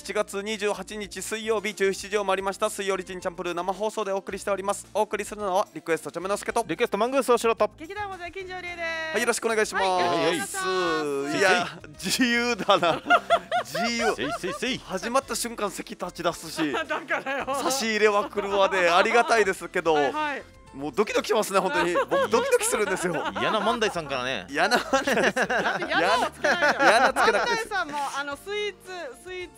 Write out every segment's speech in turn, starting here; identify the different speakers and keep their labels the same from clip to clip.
Speaker 1: 7月28日水曜日17時を回りました水曜日ンチャンプルー生放送でお送りしておりますお送りするのはリクエストチャムのすけとリクエストマングースをしろと劇団もじゃ金城理恵ですはいよろしくお願いします、はい、いや自由だな自由始まった瞬間席立ち出すし
Speaker 2: 差し入れは来るわでありがたいですけど、はいはい
Speaker 1: もうドキドキしますね本当に 僕ドキドキするんですよ嫌な万代さんからね嫌な万代さん嫌なさ
Speaker 3: んもあのスイーツスイー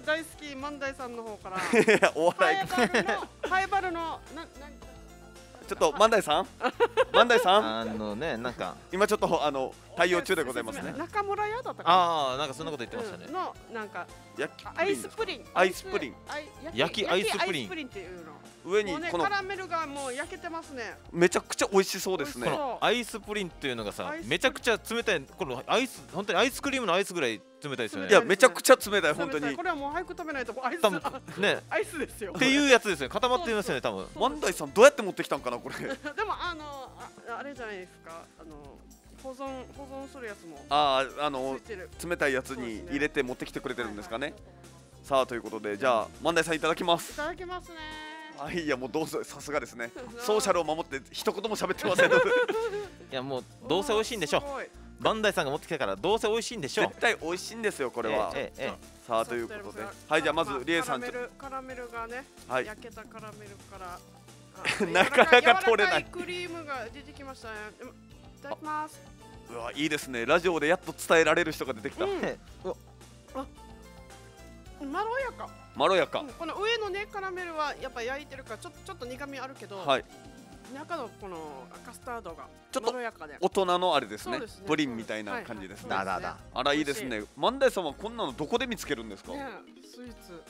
Speaker 3: ツ大好き万代さんの方か
Speaker 1: らお笑い
Speaker 3: ハバルのな
Speaker 1: ちょっと万代さん万代さんあのねなんか今ちょっとあの対応中でございますね
Speaker 3: 中村屋だったああなんかそんなこと言ってましたねのなんかアイスプリンアイスプリン焼きアイスプリンっていうの上にこの、カラメルがもう焼けてますね
Speaker 1: めちゃくちゃ美味しそうですねこのアイスプリンっていうのがさめちゃくちゃ冷たいこのアイス本当にアイスクリームのアイスぐらい冷たいですよねいやめちゃくちゃ冷たい本当にこ
Speaker 3: れはもう早く食べないとアイスね アイスですよっていうやつですね固まってますよ
Speaker 1: ね多分万代さんどうやって持ってきたんかなこれ で
Speaker 3: もあのあれじゃないですかあの保存保存するやつも
Speaker 1: ああの冷たいやつに入れて持ってきてくれてるんですかね、ね、さあということでじゃあ万代さんいただきますいただきますねあいやもうどうせさすがですねソーシャルを守って一言も喋ってません いやもうどうせ美味しいんでしょうバンダイさんが持ってきたからどうせ美味しいんでしょう絶対美味しいんですよこれは、ええええ、さあということではいじゃあまずりえさんカ
Speaker 3: カラメルがね、はい、焼けたカラメルから なかなか取れないクリームが出てきましたねいただきます
Speaker 1: うわいいですねラジオでやっと伝えられる人が出てきた、うん、
Speaker 3: あまろやかまろやか、うん、この上のねカラメルはやっぱ焼いてるからちょちょっと苦みあるけど、はい、中のこのカスタードがちょっと大人のあれですね、ね、プリンみたいな感じですね、あ
Speaker 1: らいいですねマン万代さんはこんなのどこで見つけるんですか、ね、スイーツ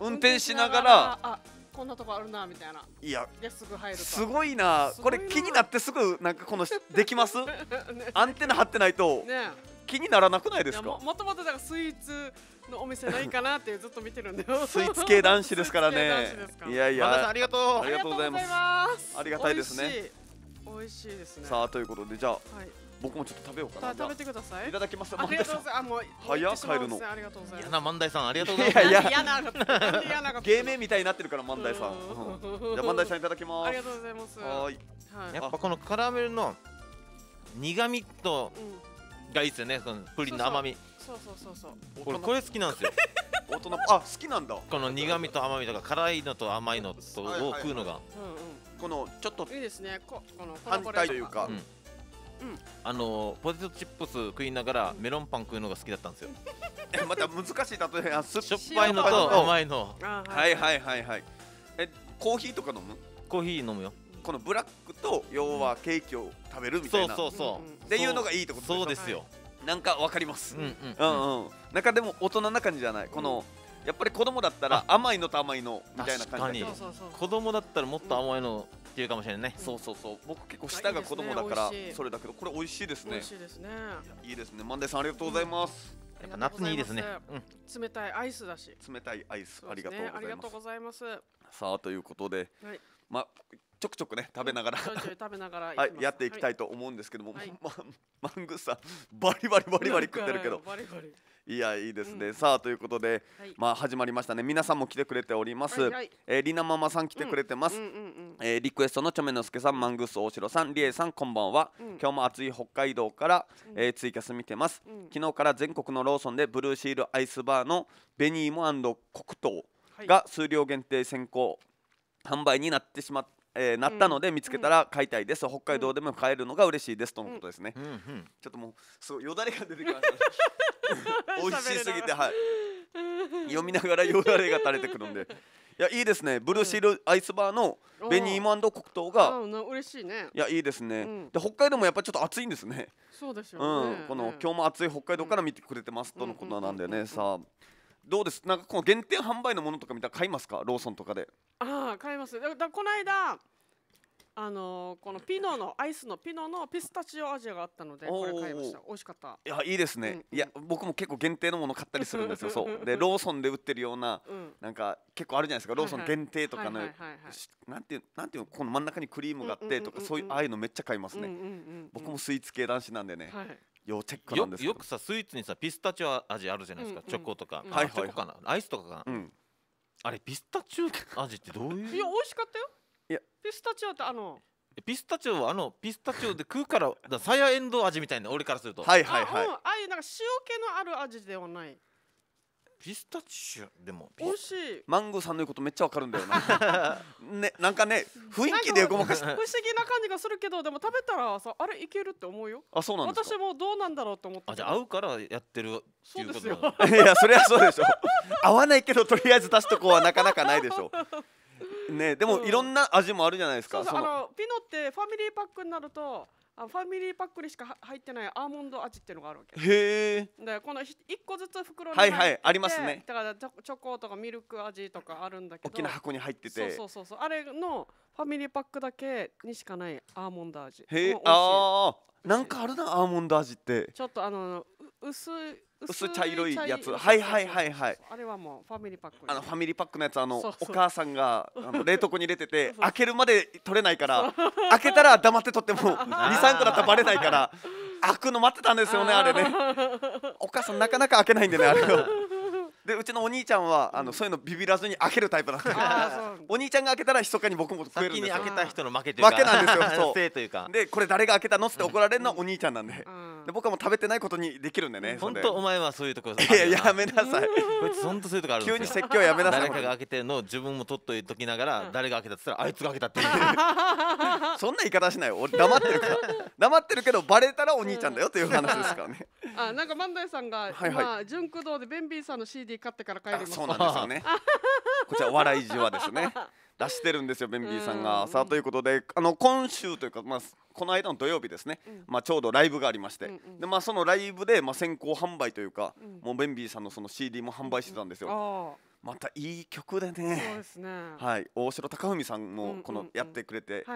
Speaker 1: 運転しながら
Speaker 3: あこんなとこあるなみたいないやすぐ入るすごいなこれ気
Speaker 1: になってすぐなんかこのできます、ね、
Speaker 3: アンテナ張ってないと、
Speaker 1: 気にならなくないですかも
Speaker 3: ともとだからスイーツのお店ないかなってずっと見てるんだよスイーツ系男子ですからねいやいやありがとうありがとうございますありがたいですね
Speaker 2: 美味しいですねさあということでじゃあ、はい、僕もちょっと食べようかな食べてくださいいた
Speaker 1: だきますありが
Speaker 2: とうございますあも早帰るのいま嫌な万代さんありがとうございますいやいや嫌な嫌な
Speaker 1: 芸名みたいになってるから万代さん、うん、じゃ万代さんいただきますありがとうございますはいやっぱこのカラメルの苦味とがいいですよねプリンの甘みそうそ
Speaker 2: うそうそうそうそうこれ好きな
Speaker 1: んですよ大人 あ好きなんだこの苦味と甘みとか辛いのと甘いのとを食うのが
Speaker 3: このちょっといいですねここ
Speaker 1: の反対というか、うんあのポテトチップス食いながらメロンパン食うのが好きだったんですよまた難しい例えしょっぱいのと甘いのはいはいはいはいえコーヒーとか飲むコーヒー飲むよこのブラックと要はケーキを食べるみたいな、そうそうそうっていうのがいいってことそうですよ、なんか分かります、うんうんうんうん、なんかでも大人な感じじゃないこの、やっぱり子供だったら甘いのと甘いのみたいな感じそそそううう子供だったらもっと甘いのっていうかもしれないね、うん、そうそうそう僕結構舌が子供だからそれだけどこれ美味しいですね美味しいですねいいですねマンデーさんありがとうございます、うん、やっぱ夏にいいですね、
Speaker 3: うん、冷たいアイスだし冷たいアイス、ね、ありがとうございます
Speaker 1: さあということで、はい、まあちょくちょくね食べながら、食べながら、はい、やっていきたいと思うんですけども、はい、まマングさんバリバリバリバリ食ってるけどいやいいですね、うん、さあということで、はい、まあ始まりましたね皆さんも来てくれております、はいはい、えー、りなママさん来てくれてます、えー、リクエストのちょめのすけさんマングース大城さんりえさんこんばんは、うん、今日も暑い北海道から、うん、えー、ツイキャス見てます、うん、昨日から全国のローソンでブルーシールアイスバーのベニーモ黒糖が数量限定先行販売になってしまっえー、なったので見つけたら買いたいです、北海道でも買えるのが嬉しいですとのことですね、うんうん、ちょっともうそうよだれが出てきました
Speaker 2: 美味しすぎてはい
Speaker 1: 読みながらよだれが垂れてくるんで いやいいですねブルーシールアイスバーの紅芋黒糖が
Speaker 3: 嬉しいね
Speaker 1: いやいいですね、うん、で北海道もやっぱちょっと暑いんですね
Speaker 3: そうでしょう、ね、うん、こ
Speaker 1: の、今日も暑い北海道から見てくれてますとのことなんでね、さあどうですなんかこの限定販売のものとか見たら買いますかローソンとかで
Speaker 3: ああ買いますだからこの間あのー、このピノのアイスのピノのピスタチオ味があったのでこれ買いました美味しかった
Speaker 1: いやいいですね、うんいや僕も結構限定のもの買ったりするんですよそう でローソンで売ってるような、うん、なんか結構あるじゃないですかローソン限定とかのなんていうなんていうこの真ん中にクリームがあってとかそういうああいうのめっちゃ買いますね、僕もスイーツ系男子なんでね、はい要チェックなんですよくさスイーツにさピスタチオ味あるじゃないですか、うんうん、チョコとか、はいはい、チョコかなアイスとかかな、うん、あれピスタチオ味ってどういういや美味しかったよいや
Speaker 3: ピスタチオってあの
Speaker 1: ピスタチオはあのピスタチオで食うからサヤエンドウ味みたいな俺からするとはいはいはいあ,、
Speaker 3: あいうなんか塩気のある味ではない
Speaker 1: ピスタチオでも美味しいマンゴーさんの言うことめっちゃわかるんだよな ねなんかね雰囲気でごまかし不思議
Speaker 3: な感じがするけどでも食べたらさあれいけるって思うよあそうなん私もどうなんだろうと思ってあ
Speaker 1: じゃあ合うからやってるっていうことそういやそりゃそうでしょ合わないけどとりあえず出すとこはなかなかないでしょねでも、いろんな味もあるじゃないですか、うん、そうそうあのピノって
Speaker 3: ファミリーパックになるとあファミリーパックにしか入ってないアーモンド味っていうのがあるわ
Speaker 1: けへえ
Speaker 3: でこの1個ずつ袋に入ってはいはいありますねだからチョコとかミルク味とかあるん
Speaker 1: だけど大きな箱に入っててそう
Speaker 3: そうそうあれのファミリーパックだけにしかないアーモンド味へえああ
Speaker 1: なんかあるなアーモンド味って
Speaker 3: ちょっとあの薄い
Speaker 1: 薄茶色いやつはいはいはいはい
Speaker 3: あれはもうファミリーパック、あのファミ
Speaker 1: リーパックのやつあのお母さんがあの 冷凍庫に入れてて開けるまで取れないから開けたら黙って取っても23 個だったらバレないから開くの待ってたんですよねあれね お母さんなかなか開けないんでねあれを。でうちのお兄ちゃんはあの、そういうのビビらずに開けるタイプなんでお兄ちゃんが開けたら密かに僕も食えるんですよ先に開けた人の負けというか負けなんですよ そうせいというかでこれ誰が開けたのって怒られるのはお兄ちゃんなんで,、で僕はもう食べてないことにできるんでね本当お前はそういうところいややめなさいこいつ本当そういうとこあるんです急に説教やめなさい誰かが開けてるのを自分も取っといときながら、誰が開けたっつったらあいつが開けたっていう そんな言い方しない俺黙ってるから 黙ってるけどバレたらお兄ちゃんだよという話ですからね
Speaker 3: あなんか万代さんが、はいはい、今純駆動でベンビーさんの CD ー買ってから帰りますそうなんですよね
Speaker 1: こちら笑いじわですね 出してるんですよベンビーさんが。さあということであの今週というか、まあ、この間の土曜日ですね、うん、まあ、ちょうどライブがありまして、うんうん、でまあ、そのライブで、まあ、先行販売というか、うん、もうベンビーさんのその CD も販売してたんですよ。またいい曲でねそうですね、はい、大城隆文さんもこのやってくれて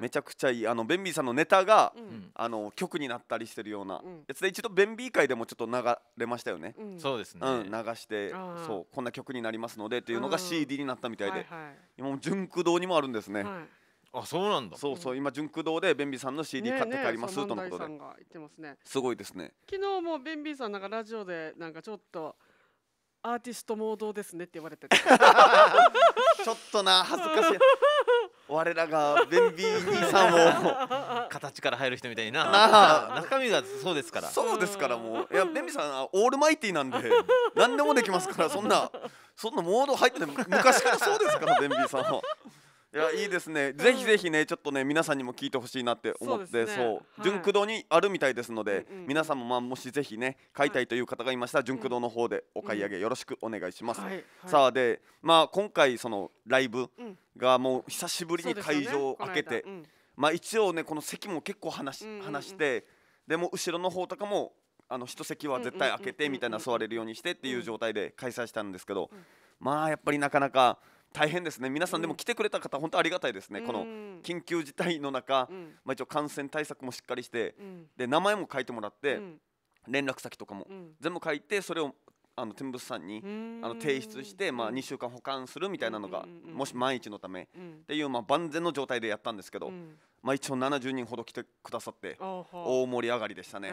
Speaker 1: めちゃくちゃいいあのベンビーさんのネタが、うん、あの曲になったりしてるようなやつで一度ベンビー界でもちょっと流れましたよね、うん、そうですね、うん、流してそうこんな曲になりますのでっていうのが CD になったみたいで、はいはい、今も純駆動にもあるんですね。はいあそうなんだそうそう今純駆動でベンビーさんの CD 買って帰ります、ねね、とのことですごいですね
Speaker 3: 昨日もベンビーさんなんかラジオでなんかちょっとアーティスト盲導ですねって言われてち
Speaker 1: ょっとな恥ずかしい我らがベンビー兄さんを形から入る人みたいな 中身がそうですからそうですからもういやベンビーさんオールマイティーなんで何でもできますからそんなそんなモード入ってて昔からそうですからベンビーさんは。いやいいですね、ぜひぜひねちょっとね皆さんにも聞いてほしいなって思ってそう純駆動にあるみたいですので、皆さんもまあもしぜひね買いたいという方がいましたら純駆動の方でお買い上げよろしくお願いします、さあでまあ今回そのライブがもう久しぶりに会場を開けて、まあ一応ねこの席も結構話,、話してでも後ろの方とかもあの一席は絶対開けてみたいな座れるようにしてっていう状態で開催したんですけど、まあやっぱりなかなか。大変ですね皆さんでも来てくれた方、うん、本当ありがたいですね、うん、この緊急事態の中、うん、まあ、一応感染対策もしっかりして、で名前も書いてもらって、連絡先とかも、全部書いてそれをあの天仏さんにあの提出して、まあ、2週間保管するみたいなのが、もし万一のためっていう、まあ、万全の状態でやったんですけど、まあ、一応70人ほど来てくださって大盛り上がりでしたね。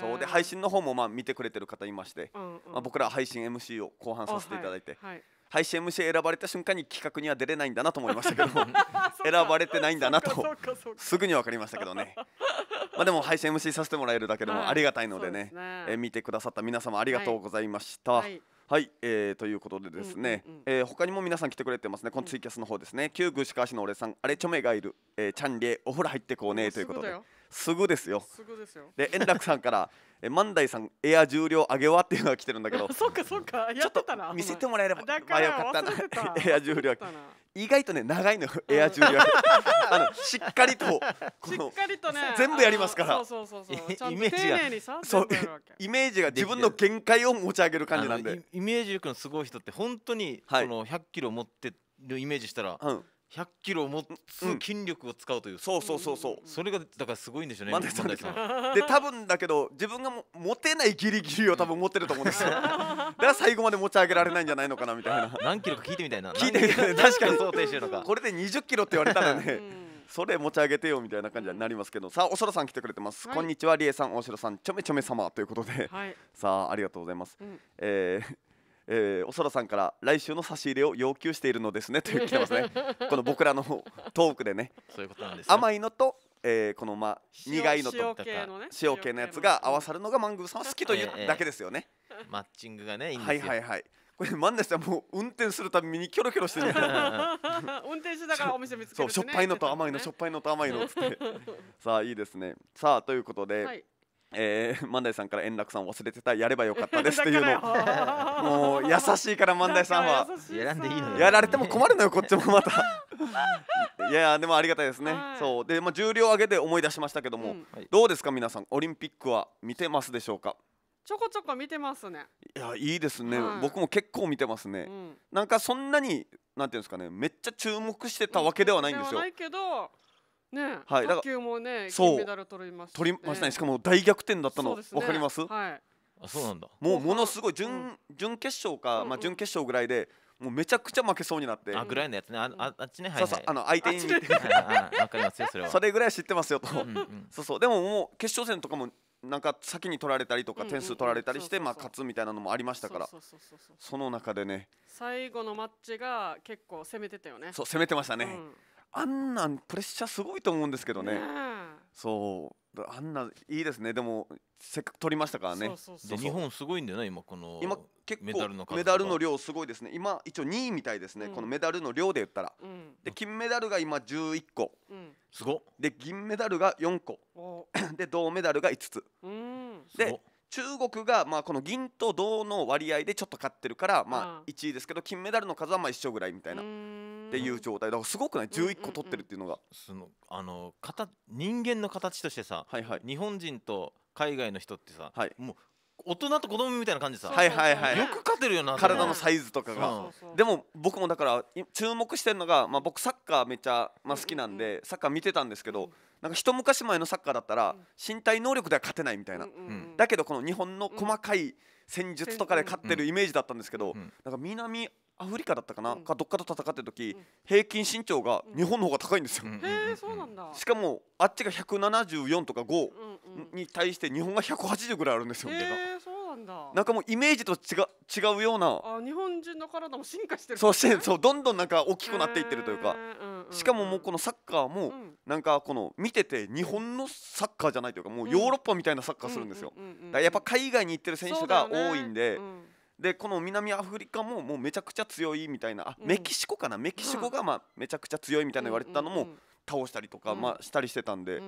Speaker 1: そうで配信の方もまあ見てくれてる方いまして、まあ、僕ら配信 MC を後半させていただいて。はいはい配信 MC 選ばれた瞬間に企画には出れないんだなと思いましたけど 選ばれてないんだなとすぐに分かりましたけどね までも配信 MC させてもらえるだけでもありがたいのでねはい、えー、見てくださった皆様ありがとうございました。はいはい、えー、ということでですね、うんうん、えー、他にも皆さん来てくれてますね、このツイキャスの方ですね、旧、うん、具川市の俺さん、あれちょめがいる、えー、チャンリエ、お風呂入ってこうねということで。すぐですよすぐですよで円楽さんから「え万代さんエア重量上げは?」っていうのが来てるんだけど そっかそっかやってたな見せてもらえればだかあよかったな エア重量意外とね長いのよエア重量あのしっかりとこしっか
Speaker 3: りとね全部やりますからそうそうそうそうイメージがそう
Speaker 1: イメージが自分の限界を持ち上げる感じなんでイメージ力のすごい人って本当に、その100キロ持ってるイメージしたら、うん100キロを持つ筋力を使うという、うん、そうそうそうそうそれがだからすごいんでしょうねで多分だけど自分がも持てないギリギリを多分持ってると思うんですよ、うん、だから最後まで持ち上げられないんじゃないのかなみたいな何キロか聞いてみたいな聞いてみたいな確かに想定してるのかこれで20キロって言われたらね、それ持ち上げてよみたいな感じになりますけど、さあおそらさん来てくれてます、はい、こんにちはりえさん大城さんちょめちょめ様ということで、はい、さあありがとうございます、うん、えーえー、おそらさんから来週の差し入れを要求しているのですね と来てますねこの僕らの トークでね甘いのとえー、このまあ苦いのと塩系の,、ね、塩系のやつが合わさるのがマングーさんは好きというだけですよね、ええマッチングがねいいんですはいはいはいこれマンネさんもう運転するたびにキョロキョロしてる
Speaker 3: 運転しながらお店見つける、ね、そうしょっぱいの
Speaker 1: と甘いのしょっぱいのと甘いのっってさあいいですねさあということで、はいえー、万代さんから円楽さん忘れてたやればよかったですっていうの もう優しいから万代さんはやられても困るのよこっちもまた いやでもありがたいですね、はい、そうで、まあ、重量上げで思い出しましたけども、うん、どうですか皆さんオリンピックは見てますでしょうか
Speaker 3: ちょこちょこ見てますね
Speaker 1: いやいいですね、はい、僕も結構見てますね、うん、なんかそんなになんていうんですかねめっちゃ注目してたわけではないんですよ、うん、ない
Speaker 3: けどね、はい、卓球もね金メダル取りました、ね、取りました
Speaker 1: ねしかも大逆転だったの、ね、分かります、はい、あそうなんだもうものすごい準うん、準決勝か、まあ、準決勝ぐらいでもうめちゃくちゃ負けそうになって、うん、あぐらいのやつねああっちねはい、はい、そうそうあの相手にわかりますよそれはそれぐらい知ってますよと、うんうん、そうそうでももう決勝戦とかもなんか先に取られたりとか点数取られたりしてまあ勝つみたいなのもありましたからその中でね
Speaker 3: 最後のマッチが結構攻めてたよねそう攻めてましたね、うん
Speaker 1: あんなんプレッシャーすごいと思うんですけどね、うん、そうあんないいですねでもせっかく取りましたからね日本すごいんだよね今この今結構メダルのメダルの量すごいですね今一応2位みたいですね、うん、このメダルの量で言ったら、うん、で金メダルが今11個、すごで銀メダルが4
Speaker 2: 個
Speaker 1: で銅メダルが5つ、で中国がまあこの銀と銅の割合でちょっと勝ってるからまあ1位ですけど金メダルの数はまあ一緒ぐらいみたいなっていう状態だからすごくない11個取ってるっていうのがそのあの形人間の形としてさ、はいはい、日本人と海外の人ってさ、はい、もう大人と子供みたいな感じさ、はいはいはい、よく勝てるよな体のサイズとかが、うん、でも僕もだから注目してるのが、まあ、僕サッカーめっちゃ、まあ、好きなんで、サッカー見てたんですけど、なんか一昔前のサッカーだったら、身体能力では勝てないみたいな、うん、だけどこの日本の細かい戦術とかで勝ってるイメージだったんですけど、なんか南アフリカだったかな、うん、かどっかと戦ってる時、うん、平均身長が日本の方が高いんですよ、うん、へえそうなんだしかもあっちが174とか5に対して日本が180ぐらいあるんですよ、うんうん、へえそうなんだなんかもうイメージと違う違うような
Speaker 3: あ日本人の体も進化してる、ね、そうしてそう
Speaker 1: どんどんなんか大きくなっていってるというか、うんうん、しかももうこのサッカーもなんかこの見てて日本のサッカーじゃないというかもうヨーロッパみたいなサッカーするんですよ、だからやっぱ海外に行ってる選手が多いんで、ね、でこの南アフリカももうめちゃくちゃ強いみたいなあ、メキシコかなメキシコがまあめちゃくちゃ強いみたいな言われてたのも倒したりとか、まあ、したりしてたんで、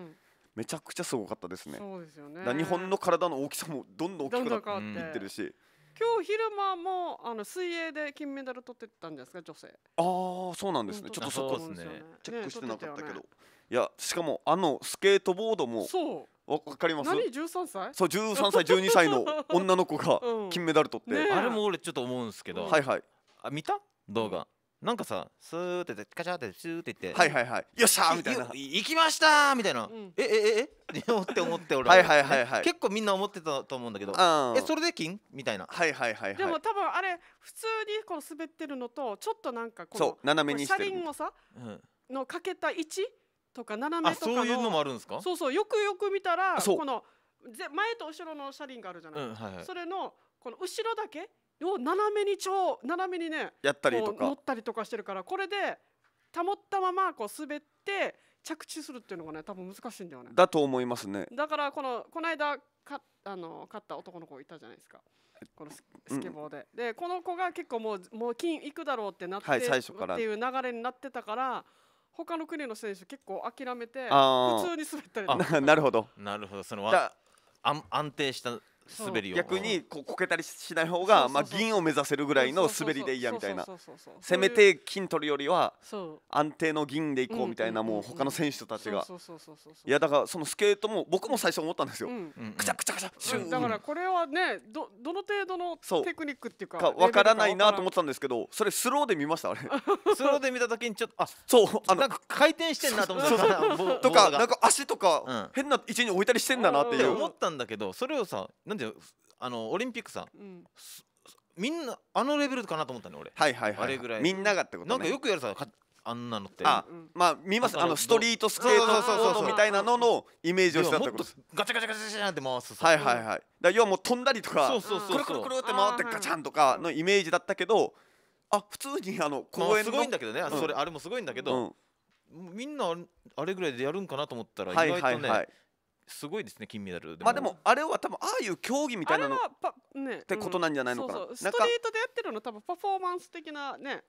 Speaker 1: めちゃくちゃすごかったですね。そ
Speaker 2: うですよね日本
Speaker 1: の体の大きさもどんどん大きくなっていってるし。
Speaker 3: 今日昼間もあの水泳で金メダル取ってたんですか女性あ
Speaker 1: あそうなんですねちょっとそこ、ですね、チェックしてなかったけど、ねね、いやしかもあのスケートボードもそうわかります何
Speaker 3: 13歳そう1三歳十2歳の女の子が
Speaker 1: 金メダル取って、うんね、あれも俺ちょっと思うんですけど、はいはいあ見た動画、なんかさスーってカチャってスーって言ってはいはいはいよっしゃーみたいな行きましたみたいな、うん、ええええって思って俺ははいはいはい、はい、結構みんな思ってたと思うんだけどえそれで金みたいなはいはいはい、はい、でも多
Speaker 3: 分あれ普通にこの滑ってるのとちょっとなんかこそう斜めにしてる車輪をさ、うん、のかけた位置とか斜めとかそういうのもあるんですかそうそうよくよく見たらこの前と後ろの車輪があるじゃないうんはいはい、それのこの後ろだけを斜めに超斜めにねやったりとか乗ったりとかしてるからこれで保ったままこう滑って着地するっていうのがね多分難しいんだよね
Speaker 1: だと思いますね
Speaker 3: だからこのこの間かあの勝った男の子いたじゃないですかこのスケボーで、うん、でこの子が結構もうもう金いくだろうってなって、はい、最初からっていう流れになってたから他の国の選手結構諦めて普通に滑ったりとか
Speaker 1: なるほどなるほどそのわだ安安定した滑りを逆にここけたりしない方がまあ銀を目指せるぐらいの滑りでいいやみたいなせめて金取るよりは安定の銀でいこうみたいなもう他の選手たちがいやだからそのスケートも僕も最初思ったんですよくちゃ
Speaker 3: くちゃくちゃだからこれはねどどの
Speaker 1: 程度のテクニックっていうかか分からないなと思ったんですけどそれスローで見ましたあれ スローで見た時にちょっとあそうあのなんか回転してんなと思ったとかなんか足とか変な位置に置いたりしてんだなっていう思ったんだけどそれをさなんあのオリンピックさ、うん、みんなあのレベルかなと思ったね俺はいはいはい、あれぐらいみんながってこと、ね、なんかよくやるさあんなのってあ、まあ見ますあのストリートスケートみたいなののイメージをしたってことガチャガチャガチャガチャって回すはいはいはいだ要はもう飛んだりとかくるくるくるって回ってガチャンとかのイメージだったけどあ普通にあの公園の、すごいんだけどね、それあれもすごいんだけど、みんなあれぐらいでやるんかなと思ったら意外とね、すごいですね金メダルでもまあでもあれは多分ああいう競技みたいなの、
Speaker 3: ね、ってことなんじゃないのかな、そうそうストリートでやってるの多分パフォーマンス的なね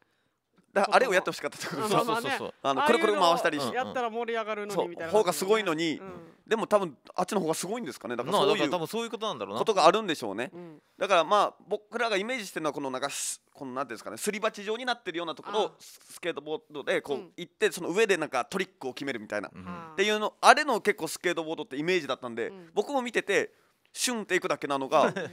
Speaker 1: だあれをやってほしかったってことそうそうそうあのこれこれ回したりやったら
Speaker 3: 盛り上がるのにみたいな方がすご
Speaker 1: いのに、でも多分あっちの方がすごいんですかねだからそういう多分そういうことなんだろうなことがあるんでしょうね、だからまあ僕らがイメージしてるのはこのなんかこのなんていうんですかねすり鉢状になってるようなところをスケートボードでこう行ってその上でなんかトリックを決めるみたいな、っていうのあれの結構スケートボードってイメージだったんで、僕も見ててシュンっていくだけなのが ちょっ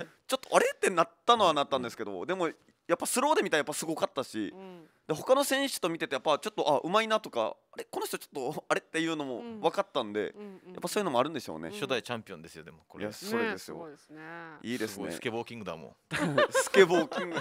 Speaker 1: とあれってなったのはなったんですけどでもやっぱスローで見たらやっぱすごかったし、うん、で他の選手と見ててやっぱちょっとあうまいなとかあれこの人ちょっと あれっていうのも分かったんで、うん、やっぱそういうのもあるんでしょうね、うん、初代チャンピオンですよでもこれいやそれですよ、ねすいすね、いいですねスケボーキングだもん スケボーキングで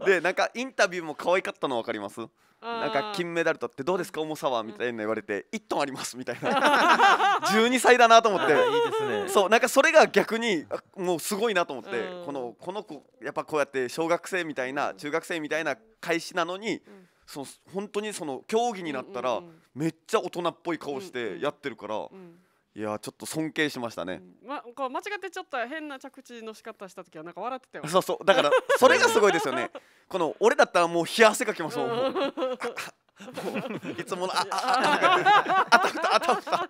Speaker 1: す でなんかインタビューも可愛かったの分かりますなんか金メダルとってどうですか重さはみたいな言われて1トンありますみたいな12 歳だなと思っていいですねそうなんかそれが逆にもうすごいなと思ってこのこの子やっぱこうやって小学生みたいな中学生みたいな開始なのに、その本当にその競技になったらめっちゃ大人っぽい顔してやってるから。うんうんうんいやちょっと尊敬しましたね、
Speaker 3: うん、ま、こう間違ってちょっと変な着地の仕方した時はなんか笑ってたよ、そうそうだから それがすごいです
Speaker 1: よねこの俺だったらもう冷や汗かきますもん、うもう いつものああああたふたあたふた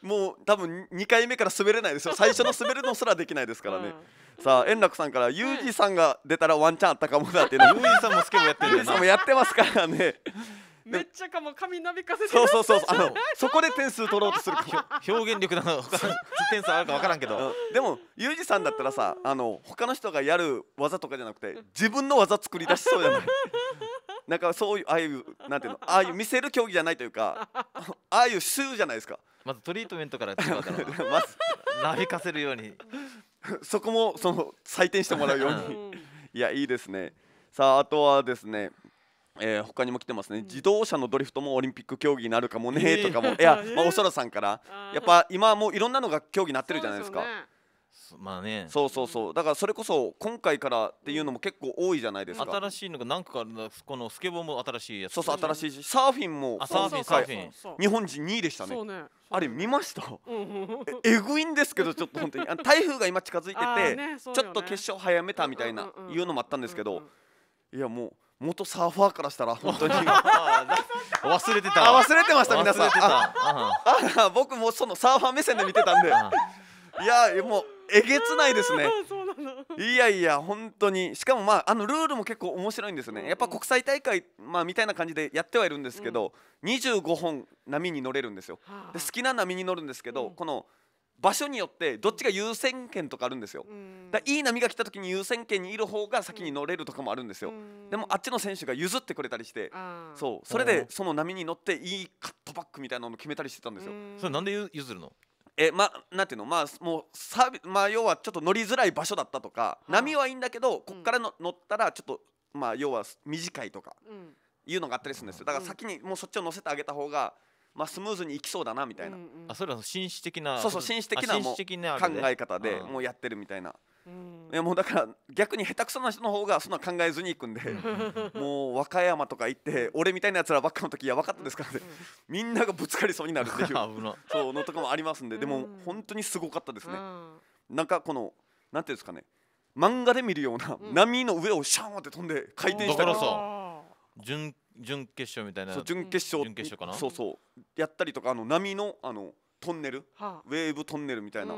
Speaker 1: もう多分2回目から滑れないですよ最初の滑るのすらできないですからね、うん、さあ円楽さんからユージさんが出たらワンチャンあったかもだっていうのユージさんもスケボやってるんでやってますからね
Speaker 3: めっちゃかも髪なびかせてそうそうそうあの
Speaker 1: そこで点数取ろうとする 表現力なの 点数あるか分からんけど、でもユージさんだったらさあの他の人がやる技とかじゃなくて自分の技作り出しそうじゃないなんかそういうああいうなんていうのああいう見せる競技じゃないというかああいう週じゃないですかまずトリートメントからまずなびかせるようにそこもその採点してもらうように、いやいいですねさああとはですねえー、他にも来てますね、うん、自動車のドリフトもオリンピック競技になるかもねとかも、えー、いや、まあ、おそらさんからやっぱ今はもういろんなのが競技になってるじゃないですか。まあね、そうそうそうだからそれこそ今回からっていうのも結構多いじゃないですか新しいのが何個かあるこのスケボーも新しいやつそうそう新しいしサーフィンもサーフィンサーフィン日本人2位でしたね、ね、あれ見ましたえぐいんですけどちょっと本当にあ台風が今近づいてて、ねね、ちょっと決勝早めたみたいないうのもあったんですけどいやもう元サーファーからしたら本当に 忘れてた忘れてました皆さん僕もそのサーファー目線で見てたんでいやもうえげつないですねいやいや本当にしかもまああのルールも結構面白いんですよねやっぱ国際大会、まあ、みたいな感じでやってはいるんですけど、うん、25本波に乗れるんですよで好きな波に乗るんですけど、うん、この場所によってどっちが優先権とかあるんですよ、うん、だいい波が来た時に優先権にいる方が先に乗れるとかもあるんですよ、うん、でもあっちの選手が譲ってくれたりして、うん、そうそれでその波に乗っていいカットバックみたいなのを決めたりしてたんですよ、それなんで譲るのえまあ、なんていうのまあもうサーまあ要はちょっと乗りづらい場所だったとか、波はいいんだけどここからの、乗ったらちょっとまあ要は短いとかいうのがあったりするんですよだから先にもうそっちを乗せてあげた方が、んまあ、スムーズにいきそうだなみたいな、うんうん、あそれは紳士的なそうそう紳士的なもう考え方でもうやってるみたいな、うん、いやもうだから逆に下手くそな人の方がそんな考えずに行くんで もう和歌山とか行って俺みたいなやつらばっかの時いや分かったですからね、うん、みんながぶつかりそうになるっていう そうのとかもありますんででも本当にすごかったですね、うん、なんかこのなんていうんですかね漫画で見るような波の上をシャーンって飛んで回転したり、うん、準決勝みたいなそう準決勝準決勝かなそうそうやったりとかあの波のあのトンネル、はあ、ウェーブトンネルみたいな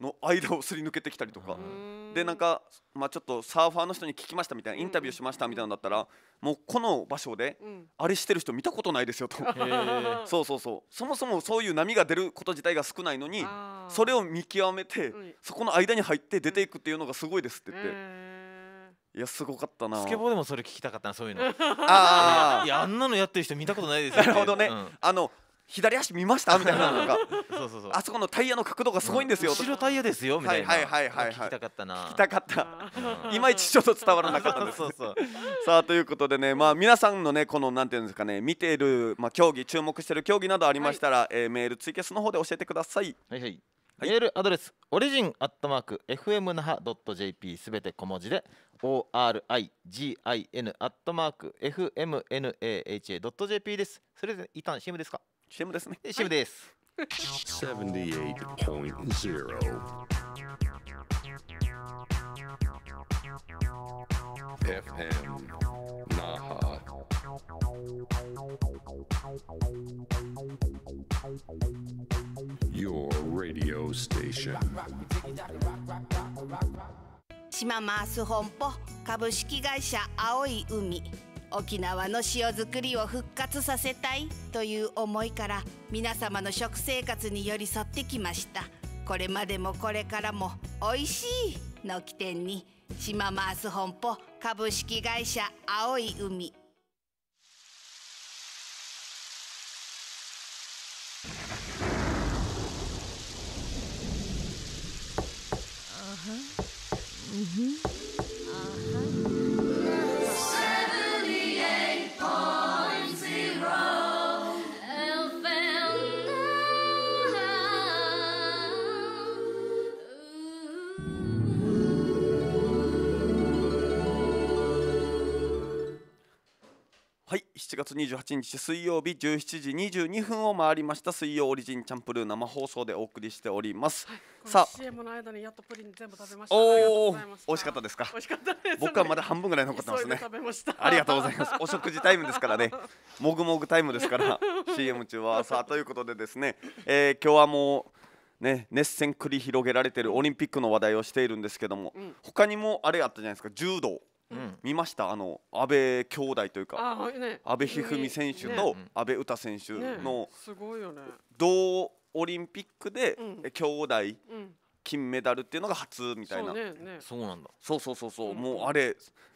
Speaker 1: の間をすり抜けてきたりとか、うん、でなんか、まあ、ちょっとサーファーの人に聞きましたみたいなインタビューしましたみたいなのだったら、もうこの場所で、あれしてる人見たことないですよと そうそうそうそもそもそういう波が出ること自体が少ないのにそれを見極めて、そこの間に入って出ていくっていうのがすごいですって言って。いやすごかったなスケボーでもそれ聞きたかったなそういうの ああいやあんなのやってる人見たことないですよ、ね、なるほどね、うん、あの左足見ましたみたいなのがそうそうそうあそこのタイヤの角度がすごいんですよ、うん、後ろタイヤですよみたいな、はいはいはいはい、はい、聞きたかったな聞きたかった、うん、いまいちちょっと伝わらなかったですそうそうさあということでねまあ皆さんのねこのなんていうんですかね見ているまあ競技注目している競技などありましたら、はい、えー、メールツイキャスの方で教えてくださいはいはいメールアドレス、オリジンアットマーク FM 那覇 .jp すべて小文字で origin アットマーク fmnaha.jp です。それで一旦 CM ですか ?CM ですね。CM です。は
Speaker 2: い、
Speaker 3: 78.0 FM
Speaker 2: Naha. Thank y
Speaker 3: o your radio station. 島マース本舗株式会社青い海沖縄の塩作りを復活させたいという思いから皆様の食生活に寄り添ってきましたこれまでもこれからも「おいしい」の起点に島マース本舗株式会社青い海
Speaker 2: Mm-hmm.
Speaker 1: 7月28日水曜日17時22分を回りました水曜オリジンチャンプルー生放送でお送りしております、はい、さあ
Speaker 3: CM の間にやっとプリン全部
Speaker 2: 食べましたお
Speaker 1: お美味しかったですか美味しかったです僕はまだ半分ぐらい残ってますね食べましたありがとうございますお食事タイムですからね もぐもぐタイムですから CM 中はさあということでですね、えー、今日はもうね、熱戦繰り広げられているオリンピックの話題をしているんですけども、うん、他にもあれあったじゃないですか柔道うん、見ましたあの阿部兄弟というか、ね、阿部一二三選手と阿部詩選手の、同オリンピックで、うん、兄弟、金メダルっていうのが初みたいなそうなんだそうそうそうそう、もうあれ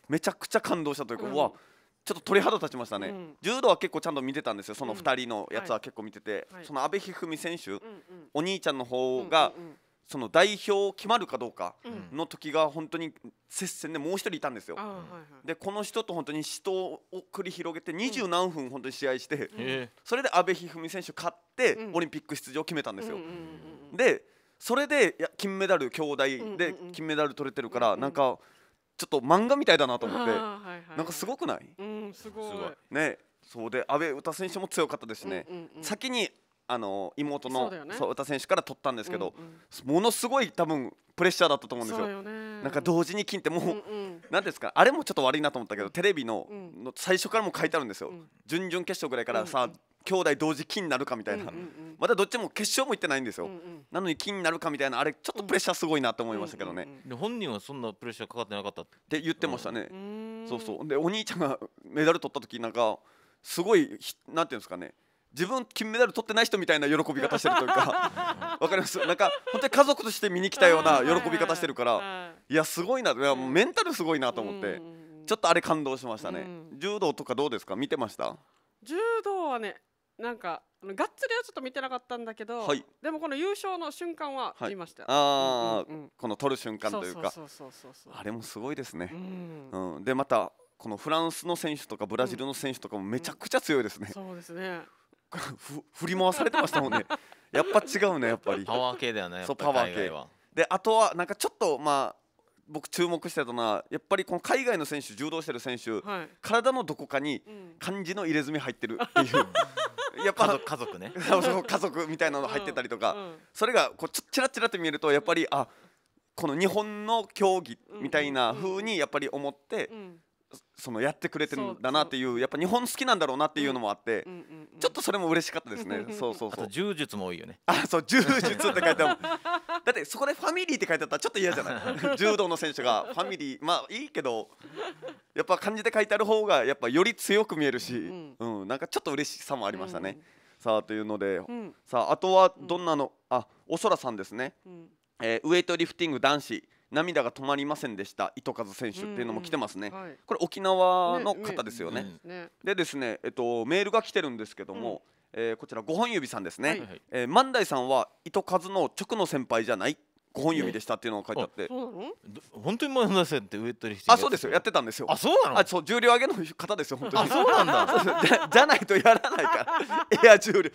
Speaker 1: めちゃくちゃ感動したというか、うわちょっと鳥肌立ちましたね、柔道は結構ちゃんと見てたんですよその2人のやつは結構見てて、その阿部一二三選手、お兄ちゃんの方が、その代表決まるかどうかの時が本当に接戦でもう一人いたんですよ。でこの人と本当に死闘を繰り広げて二十何分本当に試合して、うん、それで阿部一二三選手勝ってオリンピック出場を決めたんですよ。でそれでや金メダル兄弟で金メダル取れてるから、うなんかちょっと漫画みたいだなと思って、なんかすごくない、
Speaker 2: うん、すご
Speaker 1: いねそうで阿部詩選手も強かったですね、先にあの妹のそう、ね、歌選手から取ったんですけど、うんうん、ものすごい多分プレッシャーだったと思うんですよ。よなんか同時に金ってもう、うん、なんですかあれもちょっと悪いなと思ったけどテレビの,、の最初からも書いてあるんですよ、うん、準々決勝ぐらいからさ、うんうん、兄弟同時金になるかみたいな、うんうんうん、まだどっちも決勝も行ってないんですよ、うんうん、なのに金になるかみたいなあれちょっとプレッシャーすごいなと思いましたけどね、うんうんうん、本人はそんなプレッシャーかかってなかったって言ってましたね、そうそうでお兄ちゃんがメダル取った時なんかすごいなんていうんですかね自分金メダル取ってない人みたいな喜び方してるというか わかりますなんか本当に家族として見に来たような喜び方してるからいやすごいないやメンタルすごいなと思って、ちょっとあれ感動しましたね、柔道とかどうですか見てました
Speaker 3: 柔道はねなんかがっつりはちょっと見てなかったんだけど、はい、でもこの優勝の瞬間は見ました、はい、ああ、うんうん、
Speaker 1: この取る瞬間というかあれもすごいですね、うん、うん、でまたこのフランスの選手とかブラジルの選手とかもめちゃくちゃ強いですね、そうですね振り回されてましたもんね やっぱ違うねやっぱりパワー系だよねそうパワー系であとはなんかちょっとまあ僕注目してたのはやっぱりこの海外の選手柔道してる選手、はい、体のどこかに漢字の入れ墨入ってるっていう、うん、やっぱ家族ね 家族みたいなの入ってたりとか、うんうん、それがこうちラチラらって見るとやっぱりあこの日本の競技みたいな風にやっぱり思って、そのやってくれてるんだなっていうやっぱ日本好きなんだろうなっていうのもあって、ちょっとそれも嬉しかったですねそうそうそう柔術も多いよねあそう柔術って書いてあるだってそこでファミリーって書いてあったらちょっと嫌じゃない 柔道の選手がファミリーまあいいけどやっぱ漢字で書いてある方がやっぱより強く見えるし、うん、うん、なんかちょっと嬉しさもありましたね、うん、さあというので、うん、さああとはどんなの、あおそらさんですね、えー、ウエイトリフティング男子涙が止まりませんでした糸数選手っていうのも来てますね、うんうん、これ沖縄の方ですよね、ねね、でですね、えっと、メールが来てるんですけども、うん、えー、こちら5本指さんですね、はい、えー、万代さんは糸数の直の先輩じゃない5本指でしたっていうのが書いてあって、本当に前田さんってウエットリフティングあそうですよやってたんですよあそうなのあそう重量上げの方ですよ本当にあそうなんだ じゃないとやらないからエア重量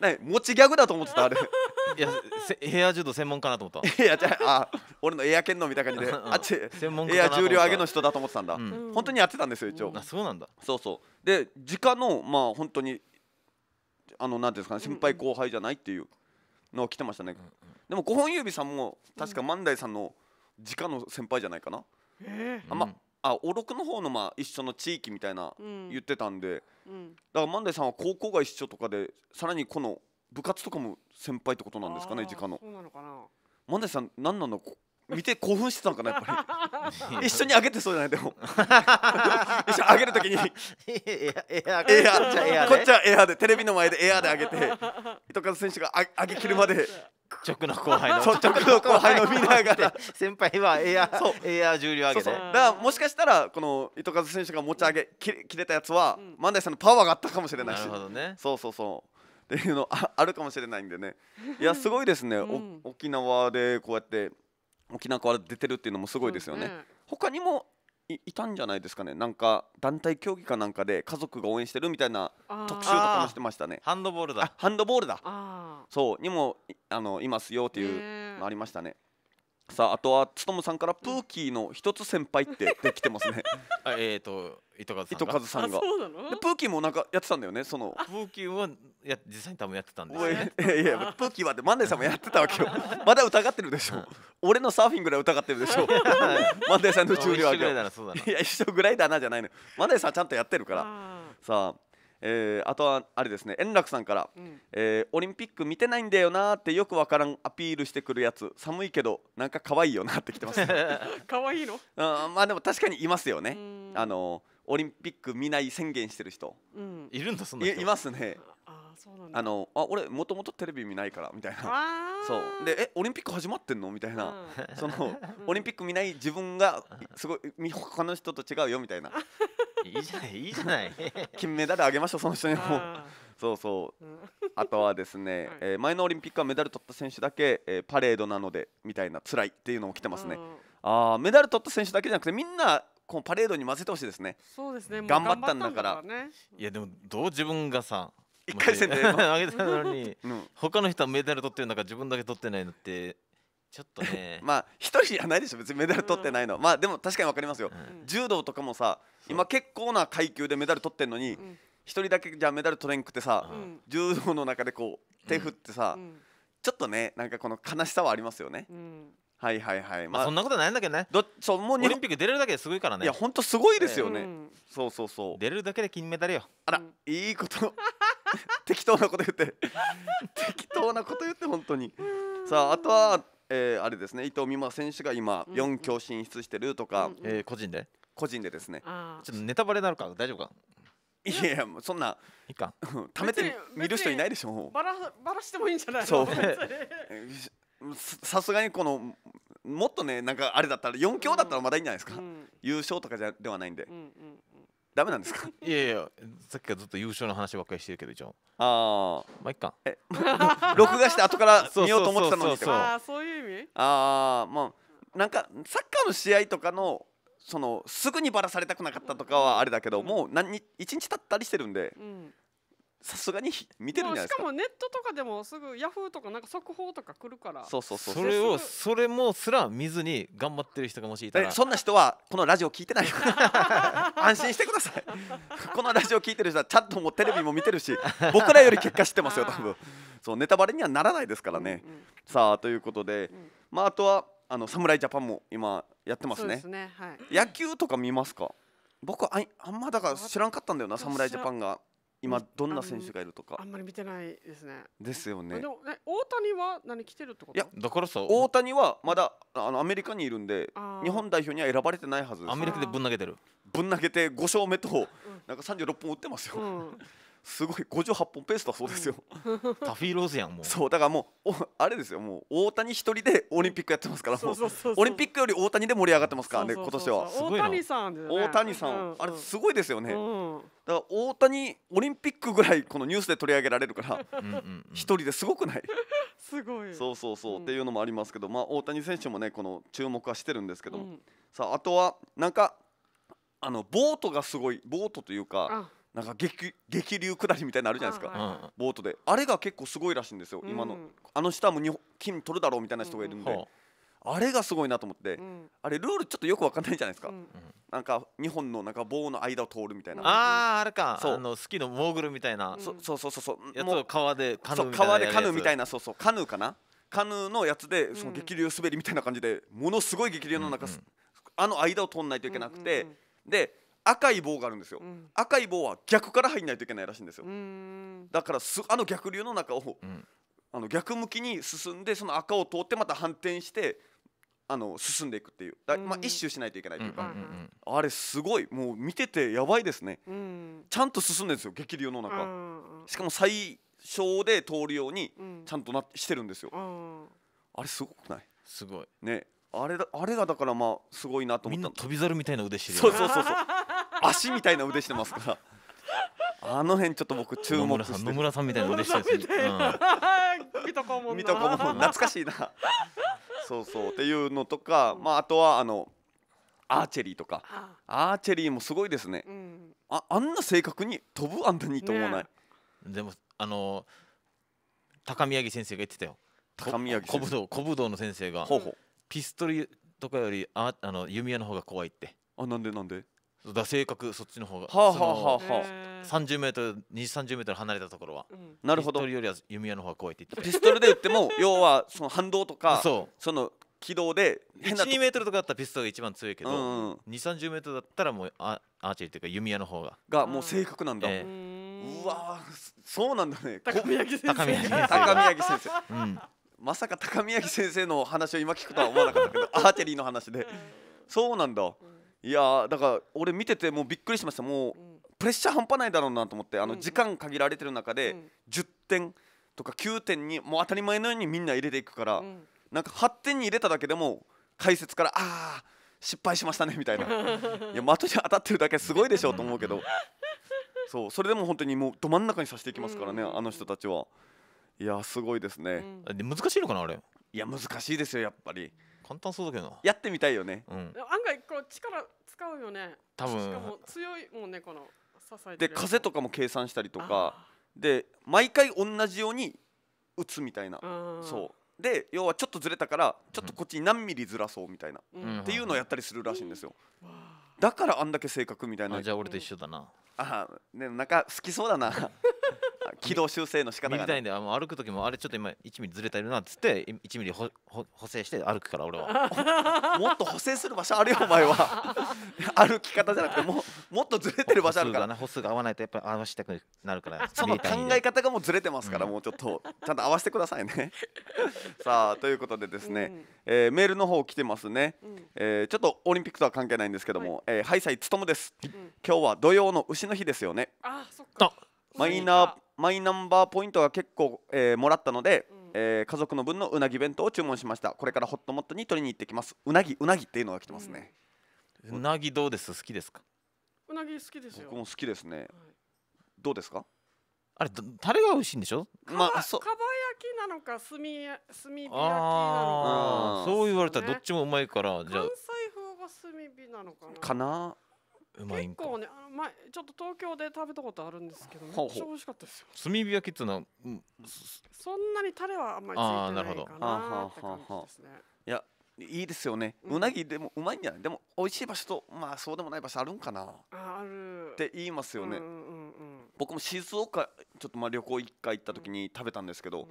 Speaker 1: ね持ちギャグだと思ってたあれいやヘア柔道専門家なと思った いやじゃあ俺のエア剣のみたいな感じで、あっち専門エア重量上げの人だと思ってたんだ、うん、本当にやってたんですよ一応、あそうなんだそうそうで時間のまあ本当にあのなんですかね先輩後輩じゃないっていうのを来てましたね、でも五本指さんも確か万代さんの直の先輩じゃないかな、
Speaker 2: えあんま
Speaker 1: あおろくの方のまあ一緒の地域みたいな言ってたんで、うん、だから萬代さんは高校が一緒とかでさらにこの部活とかも先輩ってことなんですかね直の。そうなのかな。万代さん何なの見て興奮してたのかなやっぱ
Speaker 2: り 一緒にあげてそ
Speaker 1: うじゃないでも 一緒にあげるときにエ
Speaker 2: アエアこっちはエアでテレビの前でエアであげて
Speaker 1: 糸数選手があげきるまで直の後輩の直の後輩の見ながら先輩はエアエア重量上げでだからもしかしたらこの糸数選手が持ち上げ切れたやつは万代さんのパワーがあったかもしれないしなるほどねそうそうそうっていうのああるかもしれないんでねいやすごいですね、うん、沖縄でこうやって沖縄から出てるっていうのもすごいですよね。うんうん、他にもいたんじゃないですかねなんか団体競技かなんかで家族が応援してるみたいな特集とかもしてましたねハンドボールだハンドボールだそうにもあのいますよっていうのありましたねさああとはつとむさんからプーキーの一つ先輩ってできてますね あえっ、ー、と糸数糸数さんがでプーキーもなんかやってたんだよねそのプーキーはや実際に多分やってたんですね、いやいや プーキーはでマンデーさんもやってたわけよまだ疑ってるでしょ俺のサーフィンぐらい疑ってるでしょマンデーさんの重量は一緒ぐらいだなそうだないや一緒ぐらいだなじゃないのマンデーさんちゃんとやってるからさあえー、あとはあれですね円楽さんから、うん、えー、オリンピック見てないんだよなってよくわからんアピールしてくるやつ寒いけどなんか可愛いよなってきてます 可愛いのあまあでも確かにいますよねあのオリンピック見ない宣言してる人、うん、いるんだそんないますねあのあ俺もともとテレビ見ないからみたいなそうでえオリンピック始まってんのみたいな、うん、そのオリンピック見ない自分がすごい他の人と違うよみたいな いいじゃないいいじゃない金メダルあげましょうその人にもそうそう、あとはですね、はい、えー、前のオリンピックはメダル取った選手だけ、えー、パレードなのでみたいな辛いっていうのも来てますね、ああメダル取った選手だけじゃなくてみんなこのパレードに混ぜてほしいですねそうですね頑張ったんだから、ね、いやでもどう自分がさ一回戦で上げたのに、うん、他の人はメダル取ってる中自分だけ取ってないのってちょっとね まあ一人じゃないでしょ別にメダル取ってないの、うん、まあでも確かに分かりますよ、うん、柔道とかもさ今結構な階級でメダル取ってんのに一人だけじゃメダル取れんくてさ柔道の中でこう手振ってさちょっとねなんかこの悲しさはありますよね。はいはいはい、まあ、そんなことないんだけどねどそもうオリンピック出れるだけですごいからねいやほんとすごいですよね、そうそうそう出れるだけで金メダルよあら、いいこと 適当なこと言って 適当なこと言って本当にさああとはえー、あれですね伊藤美誠選手が今4強進出してるとか、うんうん、えー、個人で個人でですねちょっとネタバレになるか大丈夫かいやいやそんなためて見る人いないでしょバ
Speaker 3: ラバラしてもいいんじゃないそう
Speaker 1: さすがにこのもっとねなんかあれだったら4強だったらまだいいんじゃないですか、優勝とかじゃではないんで、うんダメなんですか いやいやさっきからずっと優勝の話ばっかりしてるけど一応ああまあいっか 録画して後から見ようと思ってたのにああそういう意味ああまあなんかサッカーの試合とかのそのすぐにばらされたくなかったとかはあれだけど、もう何1日経ったりしてるんで。さすがに見てるんじゃないですかしかもネ
Speaker 3: ットとかでもすぐヤフーとかなんか速報とか来るからそうそうそ
Speaker 1: うそれをそれもすら見ずに頑張ってる人がもしいたらそんな人はこのラジオ聞いてない 安心してください このラジオ聞いてる人はちゃんともうテレビも見てるし 僕らより結果知ってますよ多分そうネタバレにはならないですからね、うんうん、さあということで、うん、まああとはあの侍ジャパンも今やってますね。すねはい、野球とか見ますか？僕ああんまだから知らんかったんだよな侍ジャパンが今どんな選手がいるとかあん
Speaker 3: まり見てないですね
Speaker 1: ですよねでも
Speaker 3: 大谷は何来てるってこといや
Speaker 1: だからさ大谷はまだあのアメリカにいるんで日本代表には選ばれてないはずですアメリカでぶん投げてるぶん投げて五勝目となんか三十六本打ってますよ、うんすごい58本ペースだそうですよ、
Speaker 2: うん、タフ
Speaker 1: ィー・ローズやんもうそうだからもうあれですよもう大谷一人でオリンピックやってますからオリンピックより大谷で盛り上がってますからね今年は大谷
Speaker 3: さん、ね、大谷
Speaker 1: さん、うん、あれすごいですよね、うん、だから大谷オリンピックぐらいこのニュースで取り上げられるから一人ですごくないすごいそうそうそう、っていうのもありますけどまあ大谷選手もねこの注目はしてるんですけども、さああとはなんかあのボートがすごいボートというかなんか激激流下りみたいなのあるじゃないですか、はいはい、ボートであれが結構すごいらしいんですよ、うん、今のあの下も金取るだろうみたいな人がいるんで、うん、あれがすごいなと思って、うん、あれルールちょっとよく分かんないじゃないですか、なんか2本のなんか棒の間を通るみたいな、あああれかそうあのスキーのモーグルみたいな、そうそうそうそうやつを川でカヌーみたいな川でカヌーみたいなそうそうカヌーかなカヌーのやつでその激流滑りみたいな感じで、ものすごい激流の中、あの間を通んないといけなくて、で赤い棒があるんですよ、うん、赤い棒は逆から入んないといけないらしいんですよだからすあの逆流の中を、うん、あの逆向きに進んでその赤を通ってまた反転してあの進んでいくっていうまあ、一周しないといけないというか、あれすごいもう見ててやばいですね、ちゃんと進んでるんですよ激流の中、しかも最小で通るようにちゃんとなしてるんですよ、あれすごくないすごいねあれだあれがだからまあすごいなと思った飛び猿みたいな腕してるそうそうそうそう足みたいな腕してますからあの辺ちょっと僕注目して野村さんみたいな腕してる、
Speaker 3: うん、見たかも
Speaker 1: 見も懐かしいなそうそうっていうのとか、まあ、あとはあのアーチェリーとかアーチェリーもすごいですね、うん、ああんな正確に飛ぶあんなにと思わない、ね、でもあの高宮城先生が言ってたよ高宮城古武道武道の先生がほうほうピストルとかよりああの弓矢の方が怖いってあなんでなんでだ性格そっちの方がはあはあははあ30メートル20、30メートル離れたところは、なるほど。ピストルよりは弓矢の方が怖いって言って。ピストルで言っても 要はその反動とか、その軌道で変1、2メートルとかだったらピストルが一番強いけど、うんう2、30メートルだったらもうアアーチェリーというか弓矢の方ががもう正確なんだ。うえーうわそうなんだね高宮先生高宮先生、うん、まさか高宮城先生の話を今聞くとは思わなかったけどアーチェリーの話でそうなんだ、うん、いやだから俺見ててもうびっくりしましたもう、プレッシャー半端ないだろうなと思ってあの時間限られてる中で、10点とか9点にもう当たり前のようにみんな入れていくから、うん、なんか8点に入れただけでも解説からああ失敗しましたねみたいな いや的に当たってるだけすごいでしょうと思うけどそうそれでも本当にもうど真ん中にさせていきますからね、あの人たちは。いやすごいですね、うん、難しいのかなあれいや難しいですよやっぱり簡単そうだけどなやってみたいよね、うん、案
Speaker 3: 外こう力使うよね
Speaker 1: 多分しかも
Speaker 3: 強いもんねこの支えで風とかも計算したりとか
Speaker 1: で毎回同じように打つみたいなそうで要はちょっとずれたからちょっとこっちに何ミリずらそうみたいな、うん、っていうのをやったりするらしいんですよ、うん、だからあんだけ正確みたいなじゃあ俺と一緒だな、あねなんか好きそうだな軌道修正の仕方が、たいんであの歩く時もあれちょっと今1ミリずれてるなっつって1ミリほほ補正して歩くから俺は もっと補正する場所あるよお前は 歩き方じゃなくてももっとずれてる場所あるから歩数が合わないとやっぱ合わせたくなるからその考え方がもうずれてますから、うん、もうちょっとちゃんと合わせてくださいね さあということでですね、うん、えー、メールの方来てますね、うん、えー、ちょっとオリンピックとは関係ないんですけども、はい、えー、ハイサイつとむです、うん、今日は土曜の牛の日ですよねあそっかマイナーマイナンバーポイントが結構、えー、もらったので、うん、えー、家族の分のうなぎ弁当を注文しましたこれからホットモットに取りに行ってきますうなぎうなぎっていうのが来てますね、うん、うなぎどうです好きですか
Speaker 3: うなぎ好きです僕も好
Speaker 1: きですね、はい、どうですかあれタレが美味しいんでしょ
Speaker 3: まあそかば焼きなのか炭炭火焼きな
Speaker 1: のかそう言われたらどっちもうまいから、じゃあ関西
Speaker 3: 風が炭火なのかなか
Speaker 1: なうまいん結
Speaker 3: 構ねあの前ちょっと東京で食べたことあるんですけどめっちゃ美味しかったですよ
Speaker 1: 炭火焼きっていうのは、うん、そ
Speaker 3: んなにタレはあんまりつあいてないかなってるほど感じですね
Speaker 1: いやいいですよね、ううなぎでもうまいんじゃないでも美味しい場所とまあそうでもない場所あるんかなっああるって言いますよね、うんうんうん僕も静岡ちょっとまあ旅行一回行った時に食べたんですけど、うん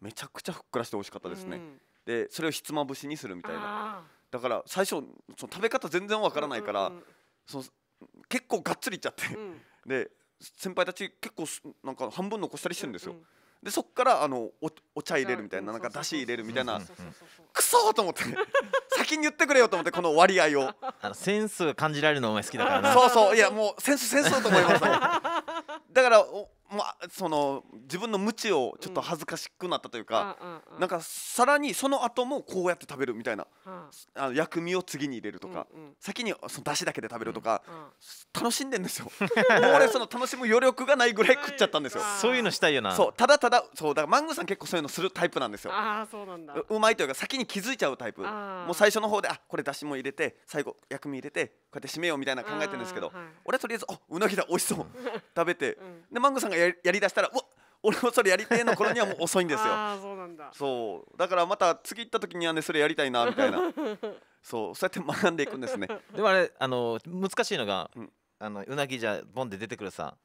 Speaker 1: めちゃくちゃふっくらして美味しかったですね、うんでそれをひつまぶしにするみたいなだから最初その食べ方全然わからないから、うんうんその結構がっつりいっちゃって、で先輩たち結構なんか半分残したりしてるんですよ。でそこからあのおお茶入れるみたいななんかだし入れるみたいなくそと思って 先に言ってくれよと思ってこの割合をあのセンス感じられるのお前好きだからなそうそういやもうセンスセンスと思いました だからおまあ、その自分の無知をちょっと恥ずかしくなったというか、うん、なんかさらにその後もこうやって食べるみたいな、うん、あの薬味を次に入れるとか、うんうん、先にその出汁だけで食べるとか、うんうん、楽しんでんですよ もう俺その楽しむ余力がないぐらい食っちゃったんですよそういうのしたいよなそうただただそうだからマングさん結構そういうのするタイプなんですよ
Speaker 2: あそうなんだう
Speaker 1: まいというか先に気づいちゃうタイプもう最初の方であこれ出汁も入れて最後薬味入れてこうやって締めようみたいな考えてるんですけど、はい、俺とりあえずあうなぎだ美味しそう食べて、でマングさんがやりだしたらうわ俺もそれやりてえの頃にはもう遅いんですよ そうなんだそうだからまた次行った時にはねそれやりたいなみたいな そうそうやって学んでいくんですねでもあれあの難しいのが、うん、あのうなぎじゃボンで出てくるさ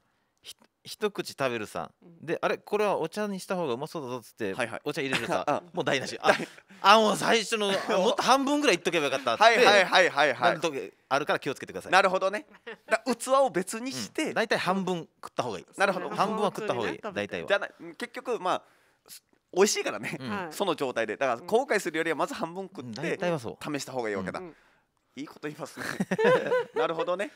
Speaker 1: 一口食べるさんであれこれはお茶にした方がうまそうだぞっつって、はいはい、お茶入れるさ もう台無し ああもう最初の もっと半分ぐらいいっとけばよかったってはいはいはいはいはいあるから気をつけてくださいなるほどね器を別にして、うん、大体半分食った方がいいなるほど半分は食った方がいい大体はじゃ結局まあ美味しいからね、うん、その状態でだから後悔するよりはまず半分食って、試した方がいいわけだ、うん、いいこと言いますねなるほどね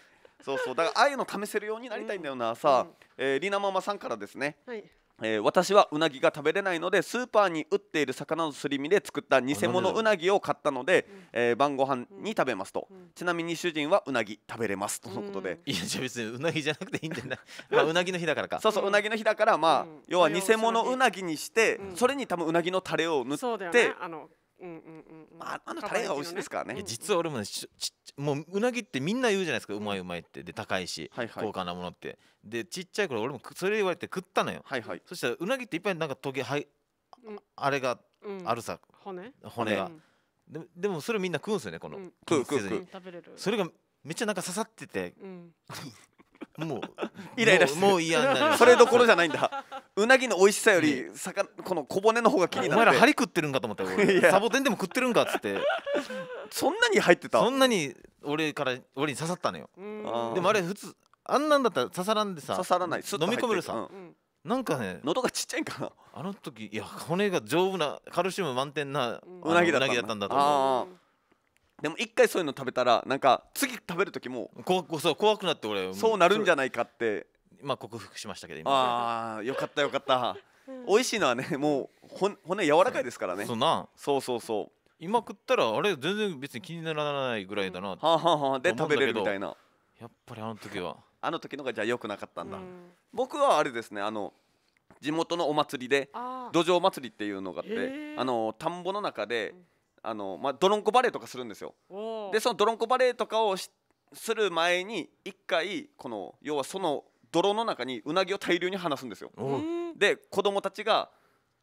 Speaker 1: そうそうだからああいうの試せるようになりたいんだよな、さあ、えー、りなママさんからですね、はいえー、私はうなぎが食べれないのでスーパーに売っている魚のすり身で作った偽物うなぎを買ったので、えー、晩ご飯に食べますと、ちなみに主人はうなぎ食べれますとのことで、いやじゃあ別にうなぎじゃなくていいんだよな、まあ、うなぎの日だからかそうそううなぎの日だからまあ、要は偽物うなぎにして、それに多分うなぎのタレを塗って、そうだよね
Speaker 3: あのうううんんんまあ、あのタレが美味しいですか
Speaker 1: らね、ね、実は俺もねちちもううなぎってみんな言うじゃないですかうまいうまいってで高いし、はいはい、高価なものってでちっちゃい頃俺もそれ言われて食ったのよ、はいはい、そしたらうなぎっていっぱいなんかトゲ、はいあれがあるさ、骨骨が、ででもそれみんな食うんですよねこの、食う食う食うそれがめっちゃなんか刺さってて、うん もう イライラしてもう嫌になるそれどころじゃないんだうなぎの美味しさより、うこの小骨の方が気になるお前ら針食ってるんかと思った サボテンでも食ってるんかっつってそんなに入ってたそんなに俺から俺に刺さったのよでもあれ普通あんなんだったら刺さらんでさ刺さらない飲み込めるさ、うん、なんかね喉がちっちゃいんかなあの時いや骨が丈夫なカルシウム満点なうなぎだったんだと思うでも一回そういうの食べたらなんか次食べる時も怖そう怖くなって俺そうなるんじゃないかってまあ克服しましたけど今ああよかったよかった 美味しいのはねもう骨柔らかいですからねそうなそうそうそう今食ったらあれ全然別に気にならないぐらいだなはあ、ははあ、で食べれるみたいなやっぱりあの時はあの時のがじゃあ良くなかったんだ、うん、僕はあれですねあの地元のお祭りで土壌祭りっていうのがあってあの田んぼの中で、うんあの、まあ、ドロンコバレーとかするんですよでそのドロンコバレーとかをする前に一回この要はその泥の中にうなぎを大量に放すんですよで子供たちが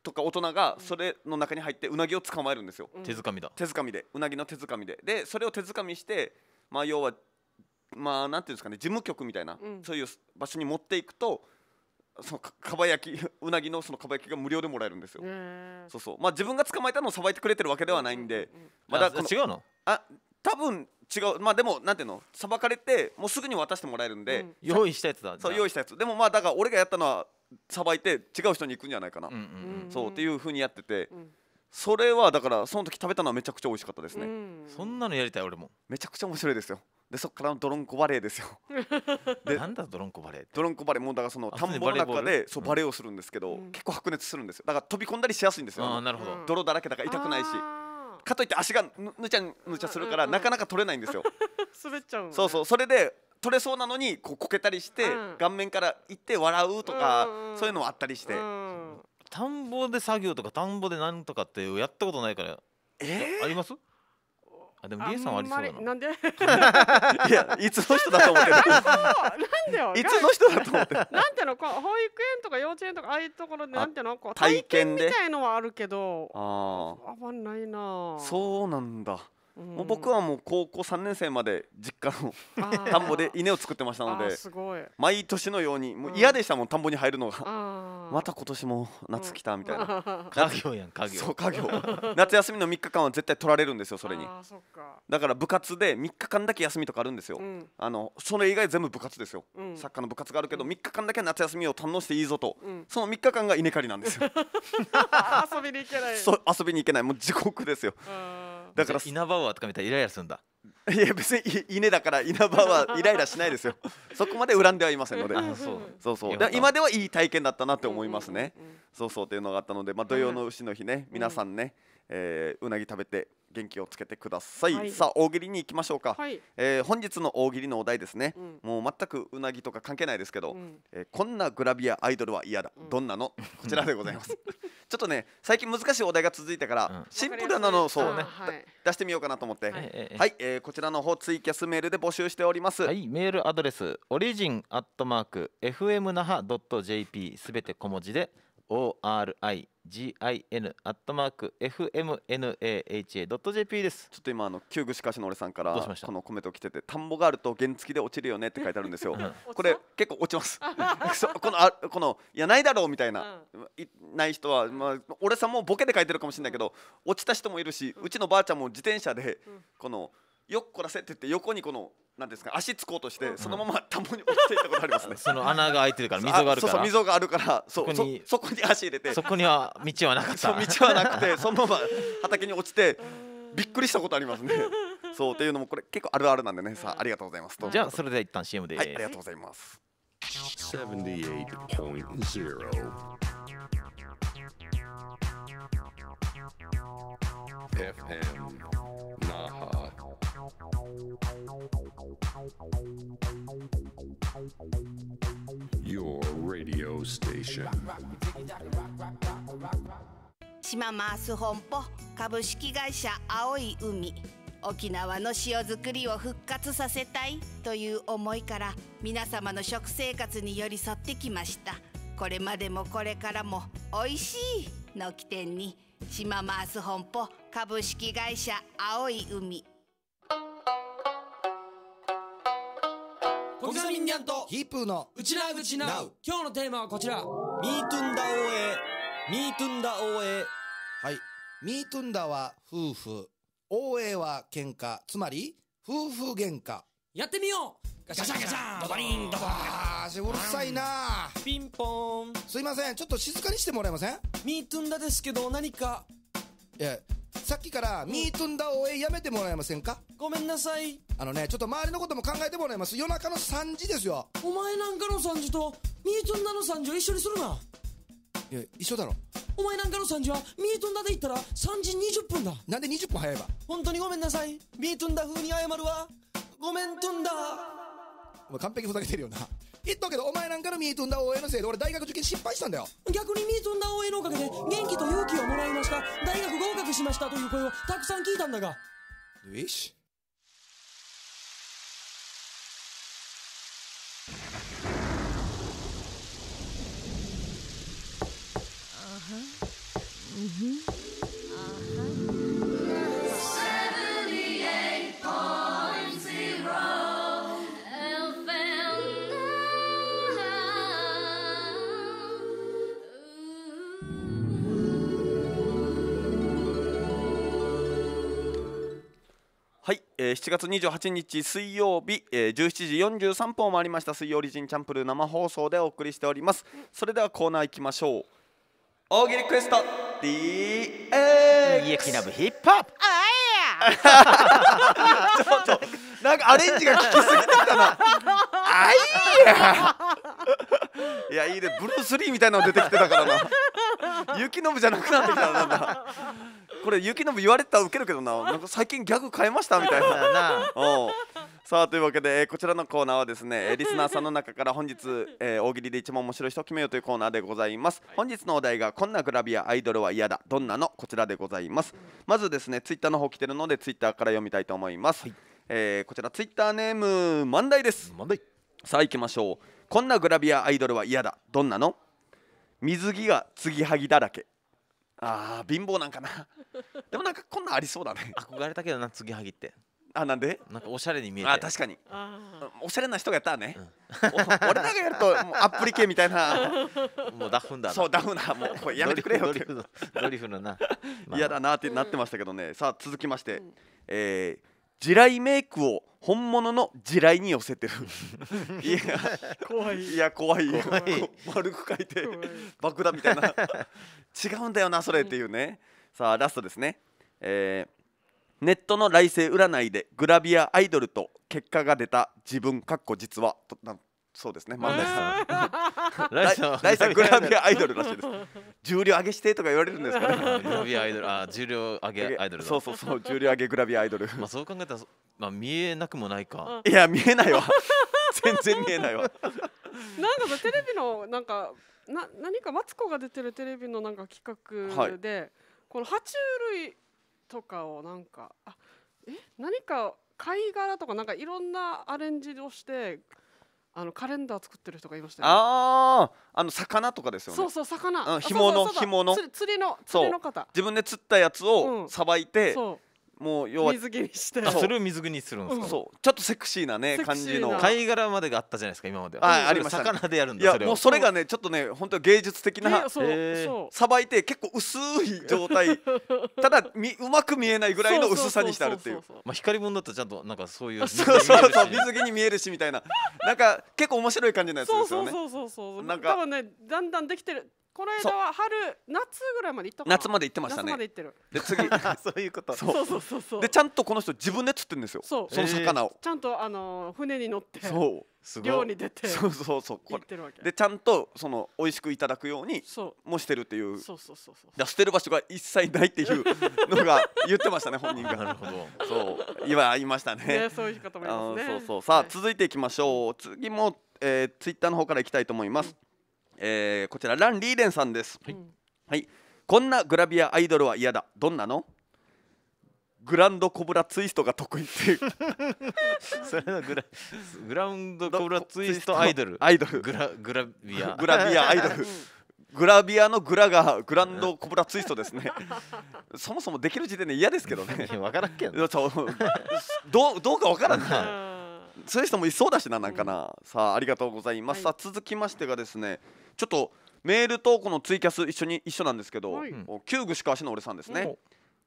Speaker 1: とか大人がそれの中に入ってうなぎを捕まえるんですよ、手づかみだ手づかみでうなぎの手づかみででそれを手づかみしてまあ要はまあなんていうんですかね事務局みたいな、うん、そういう場所に持っていくとそのかば焼きうなぎのそのかば焼きが無料でもらえるんですよそうそうまあ自分が捕まえたのをさばいてくれてるわけではないんで、うんうん、まだ違うのあ多分違うまあでもなんていうのさばかれてもうすぐに渡してもらえるんで、用意したやつだそう用意したやつでもまあだから俺がやったのはさばいて違う人に行くんじゃないかな、うんうんうん、そうっていうふうにやってて、うん、それはだからその時食べたのはめちゃくちゃ美味しかったですね、うん、そんなのやりたい俺もめちゃくちゃ面白いですよでそこからのドロンコバレーですよ でなんだドロンコバレードロンコバレーもうだからその田んぼの中でそうバレーをするんですけど、うん、結構白熱するんですよだから飛び込んだりしやすいんですよ、あなるほど泥だらけだから痛くないしかといって足がぬぬちゃぬちゃするからなかなか取れないんですよ
Speaker 3: 滑っちゃう、ね、そ
Speaker 1: うそうそれで取れそうなのにこうこけたりして、うん、顔面からいって笑うとか、うん、そういうのもあったりして、うん、田んぼで作業とか田んぼでなんとかってやったことないからえー、ありますあでもリエさんはありそうだな。なんで？いやいつの人だと思ってる。なんでよ。いつの人だと思ってる。な
Speaker 3: んていうのこう保育園とか幼稚園とかああいうところでなんていうのこう体験みたい
Speaker 1: のはあるけど。ああ。
Speaker 3: あまないな。そ
Speaker 1: うなんだ。もう僕はもう高校3年生まで実家の田んぼで稲を作ってましたので毎年のようにもう嫌でしたもん、田んぼに入るのが また今年も夏来たみたいな、家業やん家業そう家業 夏休みの3日間は絶対取られるんですよそれにだから部活で3日間だけ休みとかあるんですよ、うん、あのそれ以外全部部活ですよ、うん、サッカーの部活があるけど3日間だけ夏休みを堪能していいぞと、うん、その3日間が稲刈りなんです
Speaker 2: よ 遊び
Speaker 3: に行けない
Speaker 1: 遊びに行けないもう地獄ですよだから稲葉はとか見たらイライラするんだいや別に稲だから稲葉はイライラしないですよそこまで恨んではいませんのでそうそうそう今ではいい体験だったなって思いますね、そうそうっていうのがあったので、まあ、土曜の牛の日ね皆さんね、えー、うなぎ食べて元気をつけてください、はい、さあ大喜利に行きましょうか、はい、えー、本日の大喜利のお題ですね、うん、もう全くうなぎとか関係ないですけど、うん、えー、こんなグラビアアイドルは嫌だ、うん、どんなの こちらでございます ちょっとね最近難しいお題が続いたから、シンプルなのをそう、ね、出してみようかなと思ってはい、はい、えー、こちらの方ツイキャスメールで募集しておりますはいメールアドレスオリジンアットマーク FM 那覇 .jp すべて小文字で origin.fmnaha.jp です。ちょっと今あの旧具しかしの俺さんからこのコメント来てて田んぼがあると原付で落ちるよねって書いてあるんですよ。これ結構落ちます。このあこのいやないだろうみたいな、いない人はまあ俺さんもボケで書いてるかもしれないけど落ちた人もいるし、うちのばあちゃんも自転車でこの、うんよっこらせって言って横にこのなんですか足つこうとしてそのまま田んぼに落ちていったことありますね、その穴が開いてるから溝があるからそうそう溝があるからそこにそこに足入れてそこには道はなかった道はなくてそのまま畑に落ちてびっくりしたことありますねそうっていうのもこれ結構あるあるなんでねさあありがとうございますじゃあそれでは一旦 CM です、はい、ありがとうございます
Speaker 3: 78.0
Speaker 2: FM
Speaker 1: Naha
Speaker 3: Your radio station 島マース本舗株式会社青い海沖縄の塩作りを復活させたいという思いから皆様の食生活に寄り添ってきました。これまでもこれからもおいしいの起点に島マース本舗株式会社青い海
Speaker 1: 小刻みにゃんとヒープーのうちなうちな今日のテーマはこちらミートゥンダ OA ミートゥンダ OA はいミートゥンダは夫婦 OA は喧嘩つまり夫婦喧嘩
Speaker 3: やってみようガシャンガシャドドリンドドン話
Speaker 1: うるさいなピンポンすいませんちょっと静かにしてもらえませんミートゥンダですけど何かいやさっきから「ミートゥンダ応援やめてもらえませんか?」ごめんなさいあのねちょっと周りのことも考えてもらいます夜中の3時ですよお前なんかの3時と
Speaker 3: ミートゥンダの3時を一緒にするな
Speaker 1: いや一緒だろ
Speaker 3: お前なんかの3時はミートゥンダで言ったら3時20分だなんで20分早いわ本当にごめんなさいミートゥンダ風に謝る
Speaker 1: わごめんトゥンダ完璧ふざけてるよな言っとくけどお前なんかのミートゥンだ o 援のせいで俺大学受験失敗したんだよ逆にミートゥンだ o 援のおかげで元気と勇気をもらい
Speaker 3: ました大学合格しましたという声をたくさん聞いたんだが
Speaker 1: よしえー、7月28日水曜日、えー、17時43分を回りました水曜リジンチャンプル生放送でお送りしておりますそれではコーナー行きましょう大喜利クエスト DX イエキヒップホップあいや ちょっとなんかアレンジが効きすぎてたなあいやいやいいねブルース・リーみたいなの出てきてたからな雪のぶじゃなくなってきたなんだこれ雪のぶ言われてたらウケるけどな なんか最近ギャグ変えましたみたいななさあというわけで、えー、こちらのコーナーはですねリスナーさんの中から本日、えー、大喜利で一番面白い人を決めようというコーナーでございます、はい、本日のお題がこんなグラビアアイドルは嫌だどんなのこちらでございます、まずですねツイッターの方来てるのでツイッターから読みたいと思います、はい、えー、こちらツイッターネーム漫題です漫題さあ行きましょうこんなグラビアアイドルは嫌だどんなの水着が継ぎはぎだらけああ貧乏なんかな でもなんかこんなんありそうだね憧れたけどな継ぎはぎってあなんでなんかおしゃれに見えてあ確かにおしゃれな人がやったらね、うん、俺らがやるともうアプリ系みたいな もうダフンだそうダフンだもうやめてくれよってドリフのな嫌、まあ、だなってなってましたけどねさあ続きまして、うん、えー地雷メイクを本物の地雷に寄せてる いや怖いいや怖い丸く書いて爆弾みたいな 違うんだよなそれっていうねさあラストですねえー、ネットの来世占いでグラビアアイドルと結果が出た自分かっこ実はとなそうですね、万代さ
Speaker 2: ん。来さん、来さんグラビアアイドルらしいです。
Speaker 1: 重量上げしてとか言われるんですかね。グラビアアイドル、あ、重量上げアイドル。そうそうそう、重量上げグラビアアイドル。まあそう考えたら、まあ見えなくもないか。いや見えないわ。全然見えないわ。なんか
Speaker 3: さテレビのなんかな何かマツコが出てるテレビのなんか企画で、はい、この爬虫類とかをなんかあえ何か貝殻とかなんかいろんなアレンジをしてあのカレンダー作ってる人がいましたよ、ね、
Speaker 1: あああの魚とかですよねそうそ
Speaker 3: う魚、うん、紐の紐の釣りの釣りの方
Speaker 1: 自分で釣ったやつをさばいて、うん、もう要は水着にしてそれを水着にするんですか、そうちょっとセクシーなね感じの貝殻までがあったじゃないですか今まではあありました、ね、魚でやるんだいやもうそれがねちょっとね本当芸術的なさばいて結構薄い状態 ただみうまく見えないぐらいの薄さにしてあるっていうまあ光分だとちゃんとなんかそういうそうそうそう水着に見えるしみたいななんか結構面白い感じのやつですよねそうそうそうそうなんか多分ね
Speaker 3: だんだんできてるこの間は春夏ぐらいまで行った夏まで行ってましたねで
Speaker 1: 次 そういうことそうそうそうそうでちゃんとこの人自分で釣ってるんですよそうその魚を、
Speaker 3: ちゃんとあの船に乗ってそ
Speaker 1: うすごい漁に出てそうそうそうこれでちゃんとその美味しくいただくようにもしてるっていうそうそうそうそうで捨てる場所が一切ないっていうのが 言ってましたね本人がなるほどそう今言いましたねねそういう方もいますねそうそうさあ、はい、続いていきましょう次も、えー、ツイッターの方からいきたいと思います、うんえー、こちらラン・リーデンさんです、はい、はい、こんなグラビアアイドルは嫌だどんなのグランドコブラツイストが得意っていう それのグラグランドコブラツイストアイドルアイドルグラグラビアグラビアアイドルグラビアのグラがグランドコブラツイストですねそもそもできる時点で嫌ですけどね分からんけどどうどうか分からんなそういう人もいそうだしななんかな、さあありがとうございます、はい、さあ続きましてがですねちょっとメールとこのツイキャス一緒に一緒なんですけど、はい、旧具川市の俺さんですね、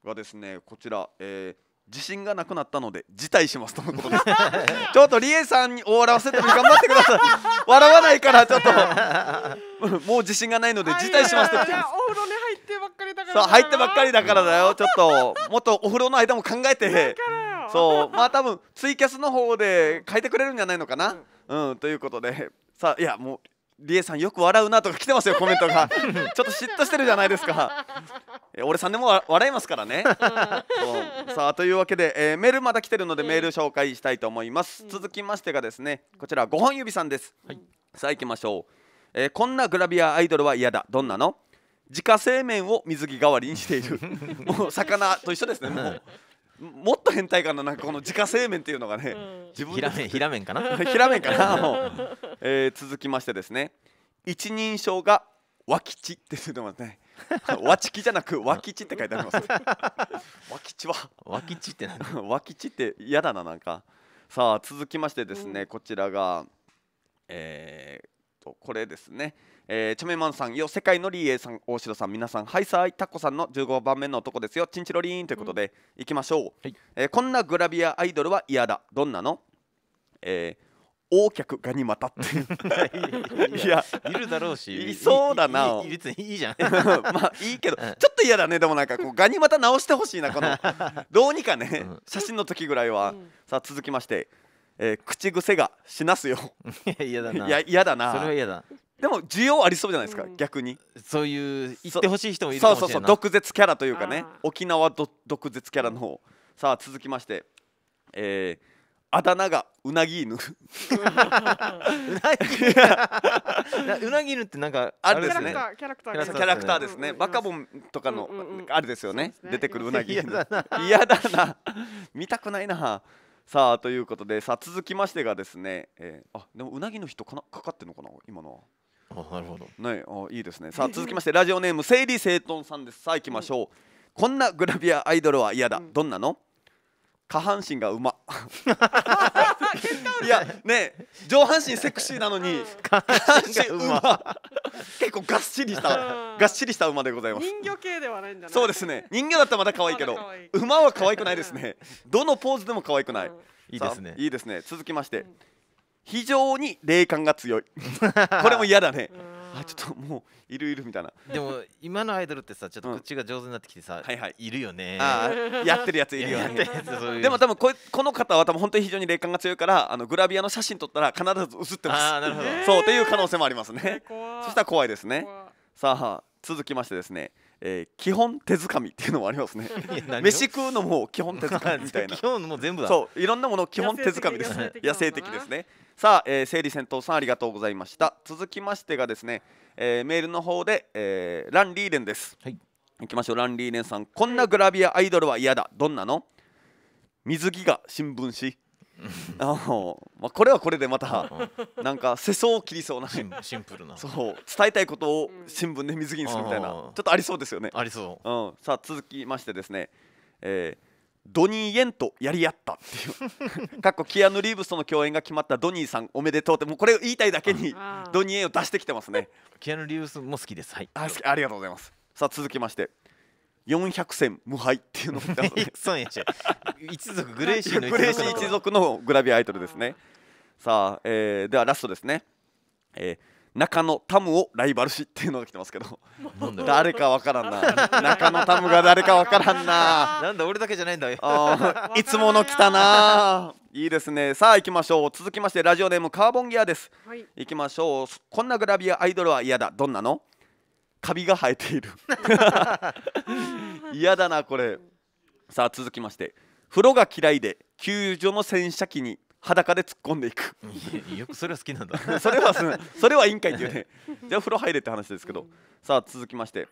Speaker 1: がですねこちら、えー、自信がなくなったので辞退しますとのことです ちょっとリエさんを笑わせて頑張ってください 笑わないからちょっと もう自信がないので辞退しますとお風呂に入ってばっかりだからさあ入ってばっかりだからだよちょっともっとお風呂の間も考えてそうまあ多分ツイキャスの方で書いてくれるんじゃないのかな、うん、ということでさあいやもうりえさんよく笑うなとか来てますよ コメントがちょっと嫉妬してるじゃないですか 俺さんでも笑いますからね、うん、さあというわけで、えー、メールまだ来てるのでメール紹介したいと思います、うん、続きましてがですねこちら5本指さんです、はい、さあ行きましょう、えー、こんなグラビアアイドルは嫌だどんなの自家製麺を水着代わりにしている もう魚と一緒ですねもうもっと変態感ななんかこの自家製麺っていうのがね、自分平麺平麺かなめん かな、えー、続きましてですね一人称が和吉って言ってますね和吉 じゃなく和吉って書いてあります和吉は和吉って何和吉って嫌だななんかさあ続きましてですね、うん、こちらがえー、とこれですねえー、チョメマンさんよ世界のリーエーさん大城さん皆さんはいさあ、タコさんの15番目の男ですよチンチロリーンということで、うん、いきましょう、はい、えー、こんなグラビアアイドルは嫌だどんなのえー王客ガニ股っていう いやいるだろうしいそうだな別にいいじゃん まあいいけどちょっと嫌だねでもなんかこうガニ股直してほしいなこの どうにかね写真の時ぐらいは、うん、さあ続きましてえー、口癖がしなすよいや嫌だなそれは嫌だでも需要ありそうじゃないですか、うん、逆にそういう言ってほしい人もいるかもしれないそうそうそう毒舌キャラというかね沖縄毒舌キャラの方さあ続きましてえーあだ名がうなぎ犬 うなぎ犬ってなんかあですねキャラクターキャラクターですね、バカボンとかの、あれですよね、出てくるうなぎ犬嫌だな見たくないなさあということでさあ続きましてがですね、えー、あでもうなぎの人かなかかってんのかな今のはあなるほどねおいいですねさあ続きましてラジオネーム整理整頓さんですさあ行きましょう、こんなグラビアアイドルは嫌だ、どんなの下半身がうま いやね上半身セクシーなのに下半身うま結構がっしりしたがっしりした馬でございます人魚系ではないんだそうですね人魚だったらまだ可愛いけど馬は可愛くないですねどのポーズでも可愛くない、いいですねいいですね続きまして、非常に霊感が強い これも嫌だねあちょっともういるいるみたいなでも今のアイドルってさちょっと口が上手になってきてさ、うん、はいはい、いるよねやってるやついるよね でも多分ここの方は多分本当に非常に霊感が強いからあのグラビアの写真撮ったら必ず映ってますあなるほど そうという可能性もありますね、えー、そしたら怖いですねさあ続きましてですねえー、基本手づかみっていうのもありますね飯食うのも基本手づかみみたいな基本も全部そういろんなもの基本手づかみです野生的ですねさあ、えー、整理戦闘さんありがとうございました続きましてがですね、えー、メールの方で、えー、ラン・リーレンです、はい、いきましょうラン・リーレンさんこんなグラビアアイドルは嫌だどんなの水着が新聞紙 あのまあ、これはこれでまたなんか世相を切りそうな、シンプルなそう伝えたいことを新聞で水着にするみたいなちょっとありそうですよねありそう、うん、さあ続きましてですね、えー、ドニー・エンとやり合ったっていう かっこキアヌ・リーブスとの共演が決まったドニーさんおめでとうってもうこれ言いたいだけにドニー・エンを出してきてますねキアヌ・リーブスも好きですはいあ好きありがとうございますさあ続きまして400戦無敗っていうのも 一族グレイシーの グレイシー一族のグラビアアイドルですねさあ、えー、ではラストですね、えー中野タムをライバル視っていうのが来てますけど誰かわからんな中野タムが誰かわからんな なんだ俺だけじゃないんだよいつもの来たないいですねさあ行きましょう続きましてラジオネームカーボンギアです、はい、行きましょうこんなグラビアアイドルは嫌だどんなのカビが生えている 嫌だなこれさあ続きまして風呂が嫌いで救助の洗車機に裸で突っ込んでいくよくそれは好きなんだ それはそれは委員会いっていうねじゃあ風呂入れって話ですけど、さあ続きまして、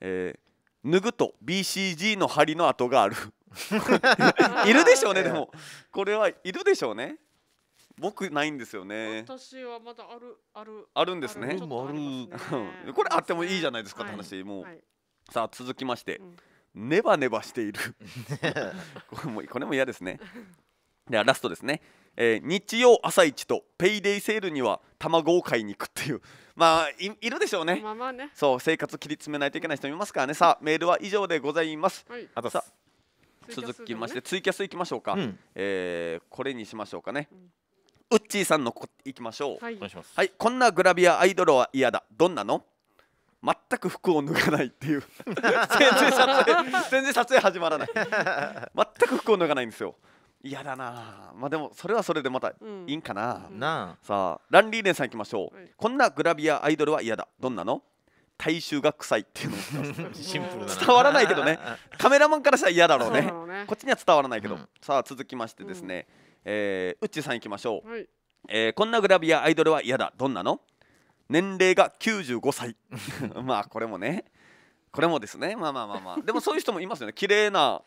Speaker 1: えー、脱ぐと BCG の針の跡がある いるでしょうねでもこれはいるでしょうね僕ないんですよね
Speaker 3: 私はまだあるある
Speaker 1: あるんですね、ね、これあってもいいじゃないですかって話、はい、もう、はい、さあ続きまして、うん、ネバネバしている これもこれも嫌ですねではラストですねえー、日曜朝一とペイデイセールには卵を買いに行くっていう まあいるでしょうねまあまあね、そう生活切り詰めないといけない人いますからねさあメールは以上でございます、はい、あとさ続きましてツイキャスいきましょうか、うん、えー、これにしましょうかね、うん、ウッチーさんのこいきましょう、はい、はい、こんなグラビアアイドルは嫌だどんなの全く服を脱がないっていう 全然撮影全然撮影始まらない全く服を脱がないんですよ嫌だなまあでもそれはそれでまたいいんかな、うん、さあランリーレンさんいきましょう、こんなグラビアアイドルは嫌だどんなの大衆が臭いっていうの
Speaker 2: シンプル伝わらないけどね
Speaker 1: カメラマンからしたら嫌だろうね、ね、こっちには伝わらないけど、うん、さあ続きましてですね、うんえー、ッチさんいきましょう、はい、えー、こんなグラビアアイドルは嫌だどんなの年齢が95歳 まあこれもねこれもですねまあまあまあまあでもそういう人もいますよね綺麗な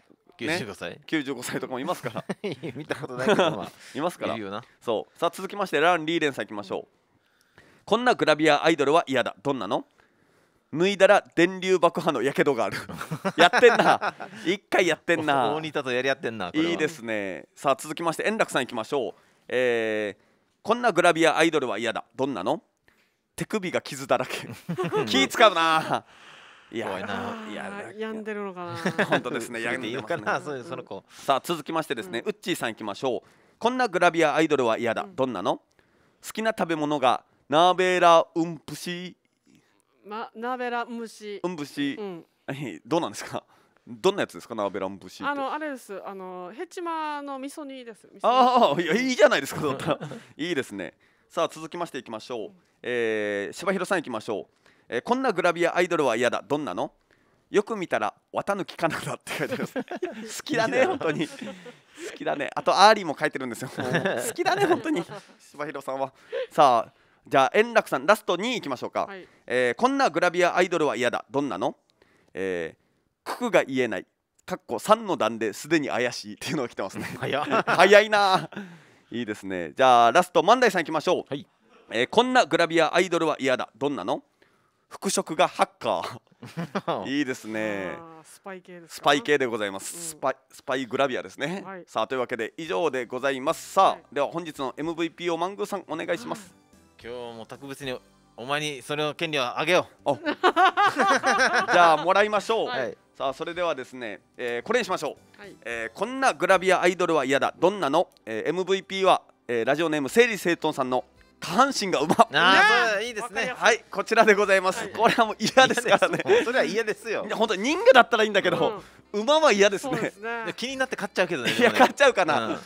Speaker 1: ね、95歳95歳とかもいますから 見たことないけど、まあ、いますからそうさあ続きましてラン・リーレンさんいきましょう、うん、こんなグラビアアイドルは嫌だどんなの脱いだら電流爆破のやけどがある やってんな一回やってんな大仁田とやり合ってんないいですねさあ続きまして円楽さんいきましょうえー、こんなグラビアアイドルは嫌だどんなの手首が傷だらけ気使うないや病んでるのかな 本当ですね 病んでるかな、そうその子、さあ続きましてですね、うん、ウッチーさんいきましょうこんなグラビアアイドルは嫌だ、どんなの好きな食べ物がナーベラウンプシ
Speaker 3: まナーベラウンプシウン
Speaker 1: プシ、どうなんですかどんなやつですかナーベランブシあ
Speaker 3: のあれですあのヘチマの味噌煮ですああいやいい
Speaker 1: じゃないですかいいですねさあ続きましていきましょう、えん、えー、柴弘さんいきましょうえー、こんなグラビアアイドルは嫌だどんなのよく見たら綿貫かなだって書いてます 好きだね本当に好きだねあとアーリーも書いてるんですよ 好きだね本当に柴弘さんはさあじゃあ円楽さんラスト2いきましょうか、はい、えー、こんなグラビアアイドルは嫌だどんなの、えー、ククが言えないかっこ3の段ですでに怪しいっていうのが来てますね早いないいですねじゃあラスト万代さんいきましょう、はい、えー、こんなグラビアアイドルは嫌だどんなの服飾がハッカー いいですねスパイ系ですスパイ系でございます、うん、スパイスパイグラビアですね、はい、さあというわけで以上でございますさあ、はい、では本日の MVP をマングーさんお願いします、今日も特別にお前にそれの権利はあげよう じゃあもらいましょう、はいさあそれではですね、えー、これにしましょう、はい、えー、こんなグラビアアイドルは嫌だどんなの、えー、MVP は、えー、ラジオネーム整理整頓さんの下半身がうまあ、ね、いいですねはいこちらでございます、はい、これはもう嫌ですからねそれ は嫌ですよ本当人魚だったらいいんだけど、うん、馬は嫌ですね、ね、気になって買っちゃうけどねいや買っちゃうかな、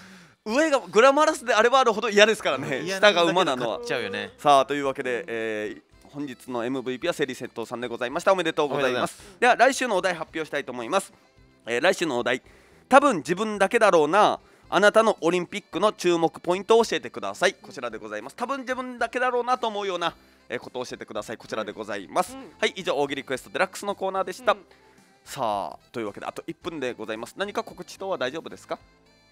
Speaker 1: うん、上がグラマラスであればあるほど嫌ですからね下が馬なのは、ね、さあというわけで、えー、本日の MVP はセリセットさんでございましたおめでとうございますでは来週のお題発表したいと思います、えー、来週のお題多分自分だけだろうなあなたのオリンピックの注目ポイントを教えてくださいこちらでございます多分自分だけだろうなと思うようなことを教えてくださいこちらでございます、うん、はい以上大喜利クエストデラックスのコーナーでした、うん、さあというわけであと1分でございます何か告知等は大丈夫ですか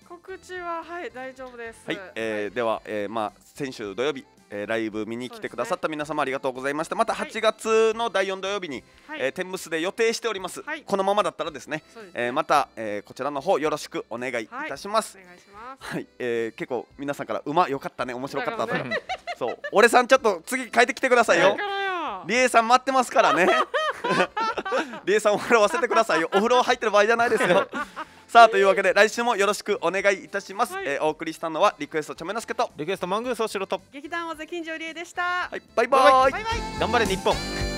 Speaker 3: 告知ははい大丈夫です。
Speaker 1: はい、えー、はい、では、えー、まあ先週土曜日。えー、ライブ見に来てくださった皆様ありがとうございました、また8月の第4土曜日に、はい、えー、テンスで予定しております、はい、このままだったらですねで、ね、えー、また、えー、こちらの方よろしくお願いいたします、はい、お願いします、はいえー、結構皆さんから馬良かったね面白かったとか、ね、そう俺さんちょっと次帰ってきてくださいよ理恵さん待ってますからね理恵 さんを笑わせてくださいよお風呂入ってる場合じゃないですよさあというわけで来週もよろしくお願いいたします、はい、えー、お送りしたのはリクエストチョメナスケとリクエストマングースをしろと
Speaker 3: 劇団大関金城理恵でした、はい、バイバイバイバイ
Speaker 1: 頑張れ日本